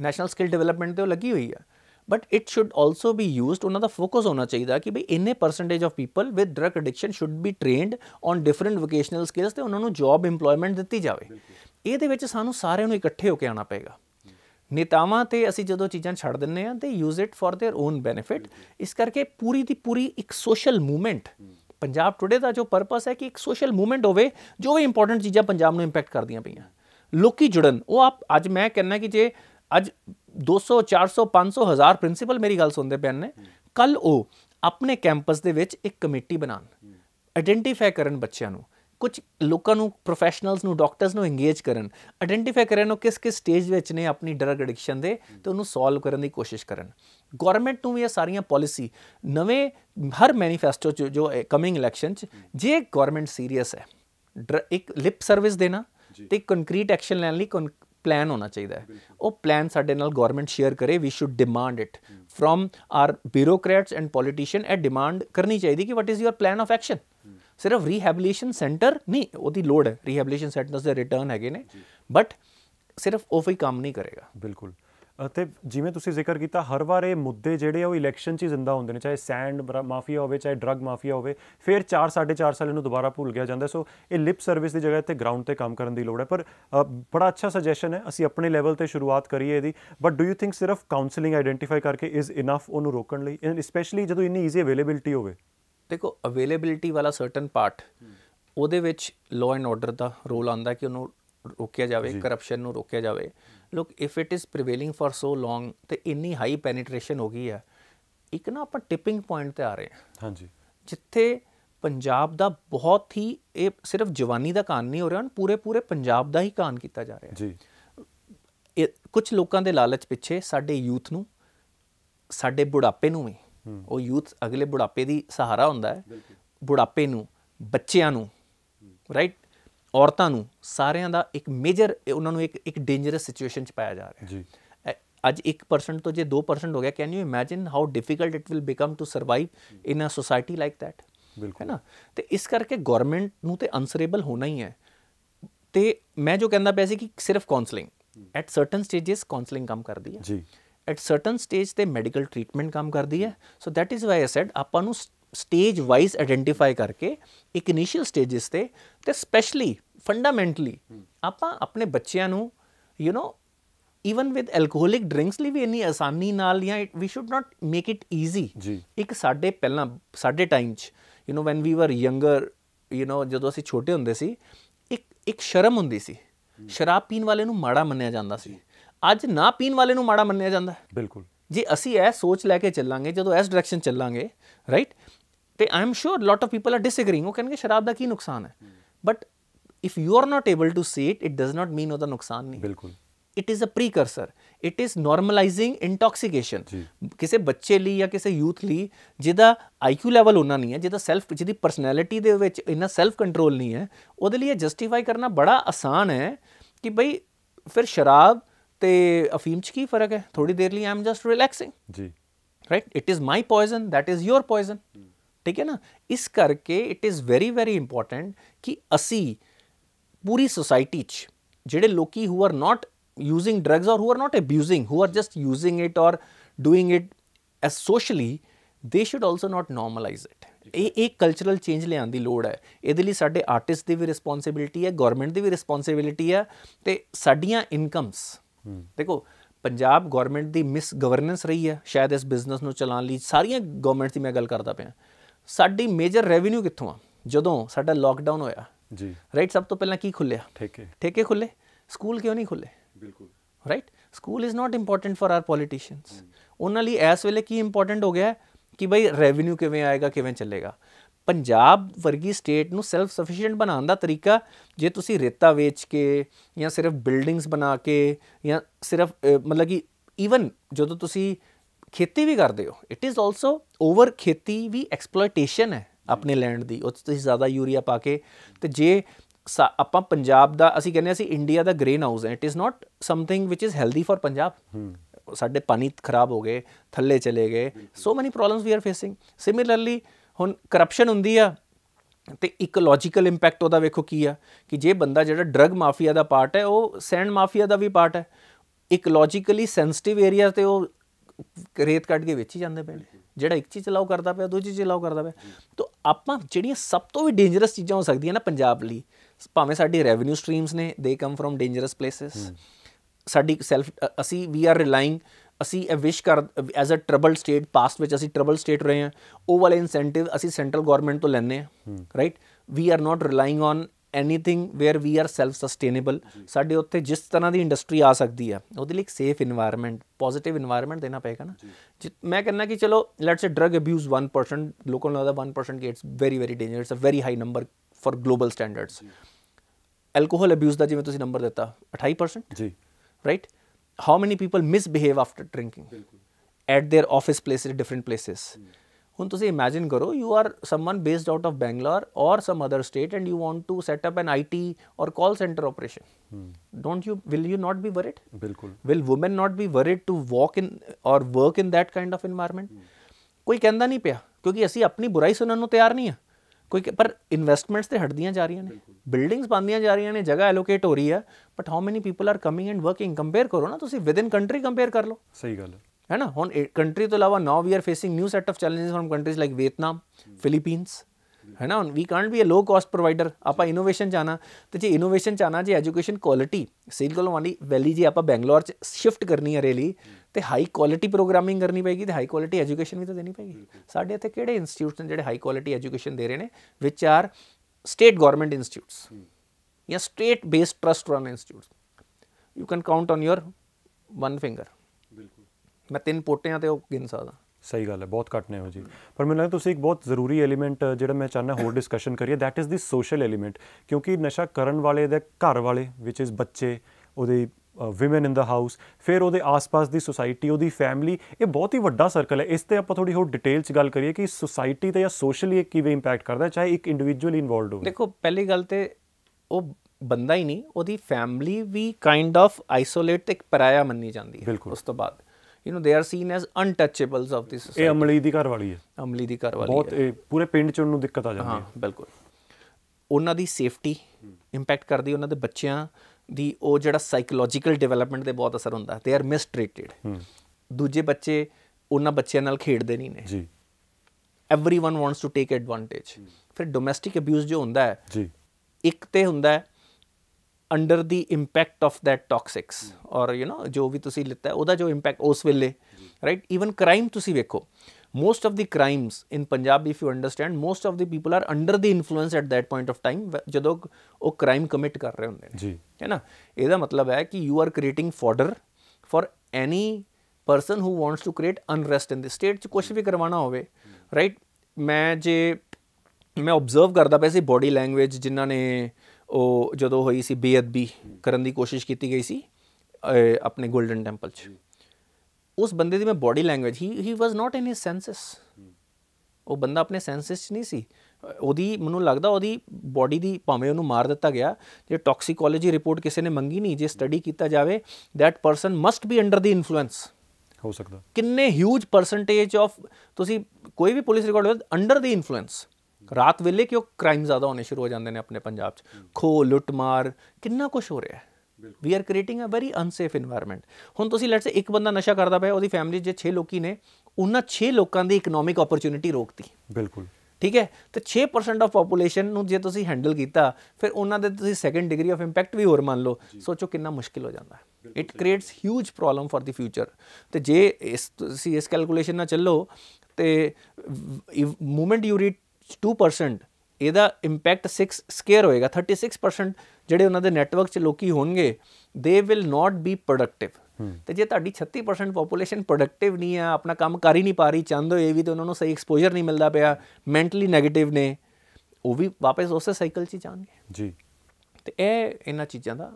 ਨੈਸ਼ਨਲ ਸਕਿੱਲ ਡਿਵੈਲਪਮੈਂਟ ਤੇ ਉਹ ਲੱਗੀ ਹੋਈ ਹੈ but it should also be used ਉਹਨਾਂ ਦਾ ਫੋਕਸ ਹੋਣਾ ਚਾਹੀਦਾ ਕਿ ਬਈ ਇੰਨੇ percentage of people with drug addiction should be trained on different vocational skills ਤੇ ਉਹਨਾਂ ਨੂੰ ਜੌਬ ਏਮਪਲੋਇਮੈਂਟ ਦਿੱਤੀ ਜਾਵੇ ਇਹਦੇ ਵਿੱਚ ਸਾਨੂੰ ਸਾਰਿਆਂ ਨੂੰ ਇਕੱਠੇ ਹੋ ਕੇ ਆਉਣਾ ਪਏਗਾ ਨੇਤਾਵਾਂ ਤੇ ਅਸੀਂ ਜਦੋਂ ਚੀਜ਼ਾਂ ਛੱਡ ਦਿੰਨੇ ਆ ਤੇ use it for their own benefit ਇਸ ਕਰਕੇ ਪੂਰੀ ਦੀ ਪੂਰੀ ਇੱਕ ਸੋਸ਼ਲ ਮੂਵਮੈਂਟ ਪੰਜਾਬ ਟੁਡੇ ਦਾ ਜੋ ਪਰਪਸ ਹੈ ਕਿ ਇੱਕ ਸੋਸ਼ਲ ਮੂਵਮੈਂਟ ਹੋਵੇ ਜੋ ਵੀ ਇੰਪੋਰਟੈਂਟ ਚੀਜ਼ਾਂ ਪੰਜਾਬ ਨੂੰ ਇੰਪੈਕਟ ਕਰਦੀਆਂ ਪਈਆਂ ਲੋਕੀ ਜੁੜਨ ਉਹ ਆਪ ਅੱਜ ਮੈਂ ਕਹਿੰਨਾ ਕਿ ਜੇ ਅੱਜ 200 400 500 ਹਜ਼ਾਰ ਪ੍ਰਿੰਸੀਪਲ ਮੇਰੀ ਗੱਲ ਸੁਣਦੇ ਪੈਣ ਨੇ ਕੱਲ ਉਹ ਆਪਣੇ ਕੈਂਪਸ ਦੇ ਵਿੱਚ ਇੱਕ ਕਮੇਟੀ ਬਣਾਉਣ ਆਇਡੈਂਟੀਫਾਈ ਕਰਨ ਬੱਚਿਆਂ ਨੂੰ ਕੁਝ ਲੋਕਾਂ ਨੂੰ ਪ੍ਰੋਫੈਸ਼ਨਲਸ ਨੂੰ ਡਾਕਟਰਸ ਨੂੰ ਇੰਗੇਜ ਕਰਨ ਆਇਡੈਂਟੀਫਾਈ ਕਰਨ ਉਹ ਕਿਸ ਕਿਸ ਸਟੇਜ ਵਿੱਚ ਨੇ ਆਪਣੀ ਡਰਗ ਐਡਿਕਸ਼ਨ ਦੇ ਤੇ ਉਹਨੂੰ ਸੋਲਵ ਕਰਨ ਦੀ ਕੋਸ਼ਿਸ਼ ਕਰਨ ਗਵਰਨਮੈਂਟ ਨੂੰ ਵੀ ਇਹ ਸਾਰੀਆਂ ਪਾਲਿਸੀ ਨਵੇਂ ਹਰ ਮੈਨੀਫੈਸਟੋ ਜੋ ਕਮਿੰਗ ਇਲੈਕਸ਼ਨ ਚ ਜੇ ਗਵਰਨਮੈਂਟ ਸੀਰੀਅਸ ਹੈ ਇੱਕ ਲਿਪ ਸਰਵਿਸ ਦੇਣਾ ਤੇ ਕੰਕਰੀਟ ਐਕਸ਼ਨ ਲੈਣ ਲਈ ਪਲਾਨ ਹੋਣਾ ਚਾਹੀਦਾ ਹੈ ਉਹ ਪਲਾਨ ਸਾਡੇ ਨਾਲ ਗਵਰਨਮੈਂਟ ਸ਼ੇਅਰ ਕਰੇ we should demand it from our bureaucrats and politician ਐ ਡਿਮਾਂਡ ਕਰਨੀ ਚਾਹੀਦੀ ਕਿ what is your plan of action ਸਿਰਫ ਰੀਹੈਬਿਲੇਸ਼ਨ ਸੈਂਟਰ ਨਹੀਂ ਉਹਦੀ ਲੋੜ ਹੈ ਰੀਹੈਬਿਲੇਸ਼ਨ ਸੈਂਟਰਸ ਦੇ ਰਿਟਰਨ ਹੈਗੇ ਨੇ ਬਟ ਸਿਰਫ ਉਹ ਹੀ ਕੰਮ ਨਹੀਂ ਕਰੇਗਾ ਬਿਲਕੁਲ ਤੇ ਜਿਵੇਂ ਤੁਸੀਂ ਜ਼ਿਕਰ ਕੀਤਾ ਹਰ ਵਾਰ ਇਹ ਮੁੱਦੇ ਜਿਹੜੇ ਉਹ ਇਲੈਕਸ਼ਨ 'ਚ ਹੀ ਜ਼ਿੰਦਾ ਹੁੰਦੇ ਨੇ ਚਾਹੇ ਸੈਂਡ ਮਾਫੀਆ ਹੋਵੇ ਚਾਹੇ ਡਰੱਗ ਮਾਫੀਆ ਹੋਵੇ ਫਿਰ 4 4.5 ਸਾਲ ਇਹਨੂੰ ਦੁਬਾਰਾ ਭੁੱਲ ਗਿਆ ਜਾਂਦਾ ਸੋ ਇਹ ਲਿਪ ਸਰਵਿਸ ਦੀ ਜਗ੍ਹਾ ਤੇ ਗਰਾਊਂਡ ਤੇ ਕੰਮ ਕਰਨ ਦੀ ਲੋੜ ਹੈ ਪਰ ਬੜਾ ਅੱਛਾ ਸੁਜੈਸ਼ਨ ਹੈ ਅਸੀਂ ਆਪਣੇ ਲੈਵਲ ਤੇ ਸ਼ੁਰੂਆਤ ਕਰੀਏ ਇਹਦੀ ਬਟ ਡੂ ਯੂ ਥਿੰਕ ਸਿਰਫ ਕਾਉਂਸਲਿੰਗ ਆਈਡੈਂਟੀਫਾਈ ਕਰਕੇ ਇਜ਼ ਇਨਫ ਉਹਨੂੰ ਰੋਕਣ ਲਈ ਐਂਡ ਸਪੈਸ਼ਲੀ ਜਦੋਂ ਇੰਨੀ ਈਜ਼ੀ ਅਵੇਲੇਬਿਲਟੀ ਹੋਵੇ ਦੇਖੋ ਅਵੇਲੇਬਿਲਟੀ ਵਾਲਾ ਸਰਟਨ ਪਾਰਟ ਉਹਦੇ ਵਿੱਚ ਲਾਅ ਐਂਡ ਆਰਡਰ ਦਾ ਰੋਲ ਆਉਂਦਾ ਕਿ ਉਹਨੂੰ ਰੋਕਿਆ ਜਾਵੇ ਕਰਪਸ਼ਨ ਨੂੰ ਰੋਕਿਆ ਜਾਵੇ look if it is prevailing for so long ਤੇ ਇੰਨੀ ਹਾਈ ਪੈਨੀਟ੍ਰੇਸ਼ਨ ਹੋ ਗਈ ਹੈ ਇੱਕ ਨਾ ਆਪਾਂ ਟਿਪਿੰਗ ਪੁਆਇੰਟ ਤੇ ਆ ਰਹੇ ਹਾਂ ਹਾਂਜੀ ਜਿੱਥੇ ਪੰਜਾਬ ਦਾ ਬਹੁਤ ਹੀ ਇਹ ਸਿਰਫ ਜਵਾਨੀ ਦਾ ਕਾਨ ਨਹੀਂ ਹੋ ਰਿਹਾ ਹਨ ਪੂਰੇ ਪੂਰੇ ਪੰਜਾਬ ਦਾ ਹੀ ਕਾਨ ਕੀਤਾ ਜਾ ਰਿਹਾ ਜੀ ਇਹ ਕੁਝ ਲੋਕਾਂ ਦੇ ਲਾਲਚ ਪਿੱਛੇ ਸਾਡੇ ਯੂਥ ਨੂੰ ਸਾਡੇ ਬੁਢਾਪੇ ਨੂੰ ਵੀ ਉਹ ਯੂਥ ਅਗਲੇ ਬੁਢਾਪੇ ਦੀ ਸਹਾਰਾ ਹੁੰਦਾ ਹੈ ਬੁਢਾਪੇ ਨੂੰ ਬੱਚਿਆਂ ਨੂੰ ਰਾਈਟ ਔਰਤਾਂ ਨੂੰ ਸਾਰਿਆਂ ਦਾ ਇੱਕ ਮੇਜਰ ਉਹਨਾਂ ਨੂੰ ਇੱਕ ਇੱਕ ਡੇਂਜਰਸ ਸਿਚੁਏਸ਼ਨ ਚ ਪਾਇਆ ਜਾ ਰਿਹਾ ਹੈ ਜੀ ਅੱਜ 1% ਤੋਂ ਜੇ 2% ਹੋ ਗਿਆ can you imagine how difficult it will become to survive in a society like that ਬਿਲਕੁਲ ਹੈ ਨਾ ਤੇ ਇਸ ਕਰਕੇ ਗਵਰਨਮੈਂਟ ਨੂੰ ਤੇ ਅਨਸਰੇਬਲ ਹੋਣਾ ਹੀ ਹੈ ਤੇ ਮੈਂ ਜੋ ਕਹਿੰਦਾ ਪਿਆ ਸੀ ਕਿ ਸਿਰਫ counselling at certain stages counselling ਕੰਮ ਕਰਦੀ ਹੈ ਜੀ ਐਟ ਸਰਟਨ ਸਟੇਜ ਤੇ ਮੈਡੀਕਲ ਟ੍ਰੀਟਮੈਂਟ ਕੰਮ ਕਰਦੀ ਹੈ so that is why I said ਆਪਾਂ ਨੂੰ ਸਟੇਜ ਵਾਈਜ਼ ਆਇਡੈਂਟੀਫਾਈ ਕਰਕੇ ਇੱਕ ਇਨੀਸ਼ੀਅਲ ਸਟੇजेस ਤੇ ਤੇ ਸਪੈਸ਼ਲੀ ਫੰਡਾਮੈਂਟਲੀ ਆਪਾਂ ਆਪਣੇ ਬੱਚਿਆਂ ਨੂੰ you know even with alcoholic drinks ਲਈ ਵੀ ਇਨੀ ਆਸਾਨੀ ਨਾਲ ਜਾਂ we should not make it easy ਇੱਕ ਸਾਡੇ ਪਹਿਲਾਂ ਸਾਡੇ ਟਾਈਮ 'ਚ ਯੂ نو ਵੈਨ ਵੀ ਵਰ ਯੰਗਰ ਯੂ نو ਜਦੋਂ ਅਸੀਂ ਛੋਟੇ ਹੁੰਦੇ ਸੀ ਇੱਕ ਇੱਕ ਸ਼ਰਮ ਹੁੰਦੀ ਸੀ ਸ਼ਰਾਬ ਪੀਣ ਵਾਲੇ ਨੂੰ ਮਾੜਾ ਮੰਨਿਆ ਜਾਂਦਾ ਸੀ ਅੱਜ ਨਾ ਪੀਣ ਵਾਲੇ ਨੂੰ ਮਾੜਾ ਮੰਨਿਆ ਜਾਂਦਾ ਬਿਲਕੁਲ ਜੇ ਅਸੀਂ ਇਹ ਸੋਚ ਲੈ ਕੇ ਚੱਲਾਂਗੇ ਜਦੋਂ ਇਸ ਡਾਇਰੈਕਸ਼ਨ ਚੱਲਾਂਗੇ ਰਾਈਟ ਤੇ I am sure lot of people are disagreeing ਉਹ ਕਹਿੰਗੇ ਸ਼ਰਾਬ ਦਾ ਕੀ ਨੁਕਸਾਨ ਹੈ but if you are not able to see it it does not mean ਉਹਦਾ ਨੁਕਸਾਨ ਨਹੀਂ ਬਿਲਕੁਲ it is a precursor it is normalising intoxication ਕਿਸੇ ਬੱਚੇ ਲਈ ਜਾਂ ਕਿਸੇ ਯੂਥ ਲਈ ਜਿਹਦਾ ਆਈਕਿਊ ਲੈਵਲ ਉਹਨਾਂ ਨਹੀਂ ਹੈ ਜਿਹਦਾ ਸੈਲਫ ਜਿਹਦੀ ਪਰਸਨੈਲਿਟੀ ਦੇ ਵਿੱਚ ਇਨਾ ਸੈਲਫ ਕੰਟਰੋਲ ਨਹੀਂ ਹੈ ਉਹਦੇ ਲਈ ਜਸਟੀਫਾਈ ਕਰਨਾ ਬੜਾ ਆਸਾਨ ਹੈ ਕਿ ਭਈ ਫਿਰ ਸ਼ਰਾਬ ਤੇ ਅਫੀਮ ਚ ਕੀ ਫਰਕ ਹੈ ਥੋੜੀ ਦੇਰ ਲਈ ਆਮ ਜਸਟ ਰਿਲੈਕਸਿੰਗ ਜੀ right it is my poison that is your poison ਠੀਕ ਹੈ ਨਾ ਇਸ ਕਰਕੇ it is very very important ਕਿ ਅਸੀਂ ਪੂਰੀ ਸੋਸਾਇਟੀ 'ਚ ਜਿਹੜੇ ਲੋਕੀ who are not using drugs or who are not abusing who are just using it or doing it as socially they should also not normalise it ਇਹ ਇੱਕ cultural change ਲਿਆਉਣ ਦੀ ਲੋੜ ਹੈ ਇਹਦੇ ਲਈ ਸਾਡੇ ਆਰਟਿਸਟ ਦੀ ਵੀ ਰਿਸਪੌਂਸਿਬਿਲਟੀ ਹੈ ਗਵਰਨਮੈਂਟ ਦੀ ਵੀ ਰਿਸਪੌਂਸਿਬਿਲਟੀ ਹੈ ਤੇ ਸਾਡੀਆਂ ਇਨਕਮਸ ਦੇਖੋ ਪੰਜਾਬ ਗਵਰਨਮੈਂਟ ਦੀ ਮਿਸ ਗਵਰਨੈਂਸ ਰਹੀ ਹੈ ਸ਼ਾਇਦ ਇਸ ਬਿਜ਼ਨਸ ਨੂੰ ਚਲਾਉਣ ਲਈ ਸਾਰੀਆਂ ਗਵਰਨਮੈਂਟ ਦੀ ਮੈਂ ਗੱਲ ਕਰਦਾ ਪਿਆ ਸਾਡੀ ਮੇਜਰ ਰੈਵਨਿਊ ਕਿੱਥੋਂ ਆ ਜਦੋਂ ਸਾਡਾ ਲਾਕਡਾਊਨ ਹੋਇਆ ਜੀ ਰਾਈਟ ਸਭ ਤੋਂ ਪਹਿਲਾਂ ਕੀ ਖੁੱਲਿਆ ਠੇਕੇ ਠੇਕੇ ਖੁੱਲੇ ਸਕੂਲ ਕਿਉਂ ਨਹੀਂ ਖੁੱਲੇ ਬਿਲਕੁਲ right school is not important for our politicians ਉਹਨਾਂ ਲਈ ਇਸ ਵੇਲੇ ਕੀ ਇੰਪੋਰਟੈਂਟ ਹੋ ਗਿਆ ਕਿ ਭਾਈ ਰੈਵਨਿਊ ਕਿਵੇਂ ਆਏਗਾ ਕਿਵੇਂ ਚੱਲੇਗਾ ਪੰਜਾਬ ਵਰਗੀ ਸਟੇਟ ਨੂੰ ਸੈਲਫ ਸਫੀਸ਼ੀਐਂਟ ਬਣਾਉਣ ਦਾ ਤਰੀਕਾ ਜੇ ਤੁਸੀਂ ਰੇਤਾ ਵੇਚ ਕੇ ਜਾਂ ਸਿਰਫ ਬਿਲਡਿੰਗਸ ਬਣਾ ਕੇ ਜਾਂ ਸਿਰਫ ਮਤਲਬ ਕਿ ਈਵਨ ਜਦੋਂ ਤੁਸੀਂ ਖੇਤੀ ਵੀ ਕਰਦੇ ਹੋ ਇਟ ਇਜ਼ ਆਲਸੋ ਓਵਰ ਖੇਤੀ ਵੀ ਐਕਸਪਲੋਇਟੇਸ਼ਨ ਹੈ ਆਪਣੇ ਲੈਂਡ ਦੀ ਉਹ ਤੁਸੀਂ ਜ਼ਿਆਦਾ ਯੂਰੀਆ ਪਾ ਕੇ ਤੇ ਜੇ ਆਪਾਂ ਪੰਜਾਬ ਦਾ ਅਸੀਂ ਕਹਿੰਦੇ ਅਸੀਂ ਇੰਡੀਆ ਦਾ ਗ੍ਰੇਨ ਹਾਊਸ ਹੈ it is not something which is healthy for Punjab ਸਾਡੇ ਪਾਣੀ ਖਰਾਬ ਹੋ ਗਏ ਥੱਲੇ ਚਲੇ ਗਏ so money problems we are facing similarly ਹੁਣ ਕਰਪਸ਼ਨ ਹੁੰਦੀ ਆ ਤੇ ਇਕੋਲੋਜੀਕਲ ਇੰਪੈਕਟ ਉਹਦਾ ਵੇਖੋ ਕੀ ਆ ਕਿ ਜੇ ਬੰਦਾ ਜਿਹੜਾ ਡਰਗ ਮਾਫੀਆ ਦਾ ਪਾਰਟ ਹੈ ਉਹ ਸੈਂਡ ਮਾਫੀਆ ਦਾ ਵੀ ਪਾਰਟ ਹੈ ਇਕੋਲੋਜੀਕਲੀ ਸੈਂਸਿਟਿਵ ਏਰੀਆ ਤੇ ਉਹ ਰੇਤ ਕੱਢ ਕੇ ਵੇਚੀ ਜਾਂਦੇ ਪਏ ਨੇ ਜਿਹੜਾ ਇੱਕ ਚੀਜ਼ ਚਲਾਉ ਕਰਦਾ ਪਿਆ ਦੂਜੀ ਚੀਜ਼ ਚਲਾਉ ਕਰਦਾ ਪਿਆ ਤਾਂ ਆਪਾਂ ਜਿਹੜੀਆਂ ਸਭ ਤੋਂ ਵੀ ਡੇਂਜਰਸ ਚੀਜ਼ਾਂ ਹੋ ਸਕਦੀਆਂ ਨਾ ਪੰਜਾਬ ਲਈ ਭਾਵੇਂ ਸਾਡੀ ਰੈਵਨਿਊ ਸਟ੍ਰੀਮਸ ਨੇ they come from dangerous places ਸਾਡੀ ਸੈਲਫ ਅਸੀਂ ਵੀ ਆਰ ਰਿਲਾਈਂਗ ਅਸੀਂ ਇਹ ਵਿਸ਼ ਕਰ as a trouble state past ਵਿੱਚ ਅਸੀਂ ਟਰਬਲ ਸਟੇਟ ਰਹੇ ਹਾਂ ਉਹ ਵਾਲੇ ਇਨਸੈਂਟਿਵ ਅਸੀਂ ਸੈਂਟਰਲ ਗਵਰਨਮੈਂਟ ਤੋਂ ਲੈਣੇ ਆ right we are not relying on anything where we are self sustainable ਸਾਡੇ ਉੱਤੇ ਜਿਸ ਤਰ੍ਹਾਂ ਦੀ ਇੰਡਸਟਰੀ ਆ ਸਕਦੀ ਆ ਉਹਦੇ ਲਈ ਇੱਕ ਸੇਫ এনवायरमेंट ਪੋਜ਼ਿਟਿਵ এনवायरमेंट ਦੇਣਾ ਪਏਗਾ ਨਾ ਮੈਂ ਕਹਿੰਦਾ ਕਿ ਚਲੋ ਲੈਟਸ ਸੇ ਡਰਗ ਅਬਿਊਜ਼ 1% ਲੋਕਾਂ ਨੂੰ 1% ਕਿ it's very very danger it's a very high number for global standards alcohol abuse ਦਾ ਜਿਵੇਂ ਤੁਸੀਂ ਨੰਬਰ ਦਿੱਤਾ 28% ਜੀ right how many people misbehave after drinking at their office places different places ਹੁਣ ਤੁਸੀਂ ਇਮੇਜਿਨ ਕਰੋ you are someone based out of Bangalore or some other state and you want to set up an IT or call centre operation don't you will you not be worried ਬਿਲਕੁਲ will women not be worried to walk in or work in that kind of environment ਕੋਈ ਕਹਿੰਦਾ ਨਹੀਂ ਪਿਆ ਕਿਉਂਕਿ ਅਸੀਂ ਆਪਣੀ ਬੁਰਾਈ ਸੁਣਨ ਨੂੰ ਤਿਆਰ ਨਹੀਂ ਆ ਕੋਈ ਪਰ ਇਨਵੈਸਟਮੈਂਟਸ ਤੇ ਹਟਦੀਆਂ ਜਾ ਰਹੀਆਂ ਨੇ ਬਿਲਡਿੰਗਸ ਬੰਦੀਆਂ ਜਾ ਰਹੀਆਂ ਨੇ ਜਗ੍ਹਾ ਐਲੋਕੇਟ ਹੋ ਰਹੀ ਆ but how many people are coming and working compare ਕਰੋ ਨਾ ਤੁਸੀਂ ਵਿਦ ਇਨ ਕੰਟਰੀ ਕੰਪੇਅਰ ਕਰ ਲਓ ਸਹੀ ਗੱਲ ਹੈ ਹੈ ਨਾ ਹੁਣ ਕੰਟਰੀ ਤੋਂ ਇਲਾਵਾ now we are facing new set of challenges from countries like Vietnam Philippines ਹੈ ਨਾ we can't be a low cost provider ਆਪਾਂ ਇਨੋਵੇਸ਼ਨ ਚਾਹਨਾ ਤੇ ਜੇ ਇਨੋਵੇਸ਼ਨ ਚਾਹਨਾ ਜੇ ਐਜੂਕੇਸ਼ਨ ਕੁਆਲਿਟੀ ਸਿਲਿਕਨ ਵਾਲੀ ਵੈਲੀ ਜੇ ਆਪਾਂ ਬੈਂਗਲੌਰ ਚ ਸ਼ਿਫਟ ਕਰਨੀ ਹੈ ਰੇਲੀ ਤੇ ਹਾਈ ਕੁਆਲਿਟੀ ਪ੍ਰੋਗਰਾਮਿੰਗ ਕਰਨੀ ਪੈਗੀ ਤੇ ਹਾਈ ਕੁਆਲਿਟੀ ਐਜੂਕੇਸ਼ਨ ਵੀ ਤਾਂ ਦੇਣੀ ਪੈਗੀ ਸਾਡੇ ਇੱਥੇ ਕਿਹੜੇ ਇੰਸਟੀਚਿਊਟਸ ਨੇ ਜਿਹੜੇ ਹਾਈ ਕੁਆਲਿਟੀ ਐਜੂਕੇਸ਼ਨ ਦੇ ਰਹੇ ਨੇ which are state government institutes ਜਾਂ state based trust run institutes you can count on your one finger ਮੈਂ ਤਿੰਨ ਪੋਟਿਆਂ ਤੇ ਉਹ ਗਿਣ ਸਕਦਾ ਸਹੀ ਗੱਲ ਹੈ ਬਹੁਤ ਘੱਟ ਨੇ ਹੋ ਜੀ ਪਰ ਮੈਨੂੰ ਲੱਗਦਾ ਤੁਸੀਂ ਇੱਕ ਬਹੁਤ ਜ਼ਰੂਰੀ ਐਲੀਮੈਂਟ ਜਿਹੜਾ ਮੈਂ ਚਾਹਨਾ ਹੋਰ ਡਿਸਕਸ਼ਨ ਕਰੀਏ that is the social element ਕਿਉਂਕਿ ਨਸ਼ਾ ਕਰਨ ਵਾਲੇ ਦੇ ਘਰ ਵਾਲੇ ਵਿਚ ਇਜ਼ ਬੱਚੇ ਉਹਦੇ ਵਿਮਨ ਇਨ ਦਾ ਹਾਊਸ ਫਿਰ ਉਹਦੇ ਆਸ-ਪਾਸ ਦੀ ਸੋਸਾਇਟੀ ਉਹਦੀ ਫੈਮਿਲੀ ਇਹ ਬਹੁਤ ਹੀ ਵੱਡਾ ਸਰਕਲ ਹੈ ਇਸ ਤੇ ਆਪਾਂ ਥੋੜੀ ਹੋਰ ਡਿਟੇਲ 'ਚ ਗੱਲ ਕਰੀਏ ਕਿ ਸੋਸਾਇਟੀ ਤੇ ਜਾਂ ਸੋਸ਼ਲੀ ਇਹ ਕਿਵੇਂ ਇੰਪੈਕਟ ਕਰਦਾ ਚਾਹੇ ਇੱਕ ਇੰਡੀਵਿਜੂਅਲ ਇਨਵੋਲਡ ਹੋਵੇ ਦੇਖੋ ਪਹਿਲੀ ਗੱਲ ਤੇ ਉਹ ਬੰਦਾ ਹੀ ਨਹੀਂ ਉਹਦੀ ਫੈਮਿਲੀ ਵੀ ਕਾਈਂਡ ਆਫ ਆਈਸੋਲੇਟ ਇੱਕ ਪਰਾਇਆ ਮੰਨੀ ਜਾਂਦੀ ਹੈ ਉਸ ਤੋਂ ਬਾਅਦ you know they are seen as untouchables of this society ਇਹ ਅਮਲੀ ਦੀ ਘਰ ਵਾਲੀ ਹੈ ਅਮਲੀ ਦੀ ਘਰ ਵਾਲੀ ਬਹੁਤ ਇਹ ਪੂਰੇ ਪਿੰਡ ਚ ਉਹਨੂੰ ਦਿੱਕਤ ਆ ਜਾਂਦੀ ਹੈ ਹਾਂ ਬਿਲਕੁਲ ਉਹਨਾਂ ਦੀ ਸੇਫਟੀ ਇੰਪੈਕਟ ਕਰਦੀ ਉਹਨਾਂ ਦੇ ਬੱਚਿਆਂ ਦੀ ਉਹ ਜਿਹੜਾ ਸਾਈਕੋਲੋਜੀਕਲ ਡਿਵੈਲਪਮੈਂਟ ਤੇ ਬਹੁਤ ਅਸਰ ਹੁੰਦਾ ਦੇ ਆਰ ਮਿਸਟ੍ਰੀਟਿਡ ਦੂਜੇ ਬੱਚੇ ਉਹਨਾਂ ਬੱਚਿਆਂ ਨਾਲ ਖੇਡਦੇ ਨਹੀਂ ਨੇ ਜੀ everyone wants to take advantage ਫਿਰ ਡੋਮੈਸਟਿਕ ਅਬਿਊਜ਼ ਜੋ ਹੁੰਦਾ ਹੈ ਜੀ ਇੱਕ ਤੇ ਹੁੰਦਾ ਹੈ under the impact of that toxics or you نو ਜੋ ਵੀ ਤੁਸੀਂ ਲਿੱਤਾ ਉਹਦਾ ਜੋ ਇੰਪੈਕਟ ਉਸ ਵੇਲੇ ਰਾਈਟ ਈਵਨ ਕ੍ਰਾਈਮ ਤੁਸੀਂ ਵੇਖੋ most of the crimes in Punjab, if you understand, most of the people are under the influence at that point of time ਜਦੋਂ ਉਹ crime commit ਕਰ ਰਹੇ ਹੁੰਦੇ ਨੇ ਜੀ ਹੈ ਨਾ ਇਹਦਾ ਮਤਲਬ ਹੈ ਕਿ you are creating fodder for any person who wants to create unrest in the state ਚ ਕੁਝ ਵੀ ਕਰਵਾਣਾ ਹੋਵੇ ਰਾਈਟ ਮੈਂ ਜੇ ਮੈਂ ਆਬਜ਼ਰਵ ਕਰਦਾ ਪਿਆ ਸੀ ਬੋਡੀ ਲੈਂਗੁਏਜ ਜਿਨ੍ਹਾਂ ਨੇ ਉਹ ਜਦੋਂ ਹੋਈ ਸੀ ਬੇਅਦਬੀ ਕਰਨ ਦੀ ਕੋਸ਼ਿਸ਼ ਕੀਤੀ ਗਈ ਸੀ ਆਪਣੇ 골ਡਨ ਟੈਂਪਲ 'ਚ ਉਸ ਬੰਦੇ ਦੀ ਮੈਂ body language he he was not in his senses ਉਹ ਬੰਦਾ ਆਪਣੇ ਸੈਂਸਸ 'ਚ ਨਹੀਂ ਸੀ ਉਹਦੀ ਮੈਨੂੰ ਲੱਗਦਾ ਉਹਦੀ ਬਾਡੀ ਦੀ ਭਾਵੇਂ ਉਹਨੂੰ ਮਾਰ ਦਿੱਤਾ ਗਿਆ ਜੇ ਟੌਕਸੀਕੋਲੋਜੀ ਰਿਪੋਰਟ ਕਿਸੇ ਨੇ ਮੰਗੀ ਨਹੀਂ ਜੇ ਸਟੱਡੀ ਕੀਤਾ ਜਾਵੇ that person must be under the influence ਹੋ ਸਕਦਾ ਕਿੰਨੇ ਹਿਊਜ ਪਰਸੈਂਟੇਜ ਆਫ ਤੁਸੀਂ ਕੋਈ ਵੀ police record under the influence ਰਾਤ ਵੇਲੇ ਕਿਉਂ ਕ੍ਰਾਈਮ ਜ਼ਿਆਦਾ ਹੋਣੇ ਸ਼ੁਰੂ ਹੋ ਜਾਂਦੇ ਨੇ ਆਪਣੇ ਪੰਜਾਬ 'ਚ ਖੋ ਲੁੱਟਮਾਰ ਕਿੰਨਾ ਕੁਝ ਹੋ ਰਿਹਾ ਹੈ we are creating a very unsafe environment ਹੁਣ ਤੁਸੀਂ ਲੈਟਸ ਸੇ ਇੱਕ ਬੰਦਾ ਨਸ਼ਾ ਕਰਦਾ ਪਿਆ ਉਹਦੀ ਫੈਮਿਲੀ ਜੇ 6 ਲੋਕੀ ਨੇ ਉਹਨਾਂ 6 ਲੋਕਾਂ ਦੀ ਇਕਨੋਮਿਕ ਓਪਰਚ्युनिटी ਰੋਕਤੀ ਬਿਲਕੁਲ ਠੀਕ ਹੈ ਤੇ 6% ਆਫ ਪੋਪੂਲੇਸ਼ਨ ਨੂੰ ਜੇ ਤੁਸੀਂ ਹੈਂਡਲ ਕੀਤਾ ਫਿਰ ਉਹਨਾਂ ਦੇ ਤੁਸੀਂ ਸੈਕੰਡ ਡਿਗਰੀ ਆਫ ਇੰਪੈਕਟ ਵੀ ਹੋਰ ਮੰਨ ਲਓ ਸੋਚੋ ਕਿੰਨਾ ਮੁਸ਼ਕਿਲ ਹੋ ਜਾਂਦਾ it creates huge problem for the future ਤੇ ਜੇ ਇਸ ਤੁਸੀਂ ਇਸ ਕੈਲਕੂਲੇਸ਼ਨ ਨਾਲ ਚੱਲੋ ਤੇ ਮੂਮੈਂਟ ਯੂ ਰੀਡ 2% ਇਹਦਾ ਇੰਪੈਕਟ 6 ਸਕੇਅਰ ਹੋਏਗਾ 36% ਜਿਹੜੇ ਉਹਨਾਂ ਦੇ ਨੈਟਵਰਕ 'ਚ ਲੋਕੀ ਹੋਣਗੇ they will not be productive ਤੇ ਜੇ ਤੁਹਾਡੀ 36% ਪੋਪੂਲੇਸ਼ਨ ਪ੍ਰੋਡਕਟਿਵ ਨਹੀਂ ਆ ਆਪਣਾ ਕੰਮ ਕਰ ਹੀ ਨਹੀਂ ਪਾ ਰਹੀ ਚੰਦ ਹੋਏ ਵੀ ਤੇ ਉਹਨਾਂ ਨੂੰ ਸਹੀ ਐਕਸਪੋਜ਼ਰ ਨਹੀਂ ਮਿਲਦਾ ਪਿਆ ਮੈਂਟਲੀ 네ਗੇਟਿਵ ਨੇ ਉਹ ਵੀ ਵਾਪਸ ਉਸੇ ਸਾਈਕਲ 'ਚ ਜਾਣਗੇ ਜੀ ਤੇ ਇਹ ਇਹਨਾਂ ਚੀਜ਼ਾਂ ਦਾ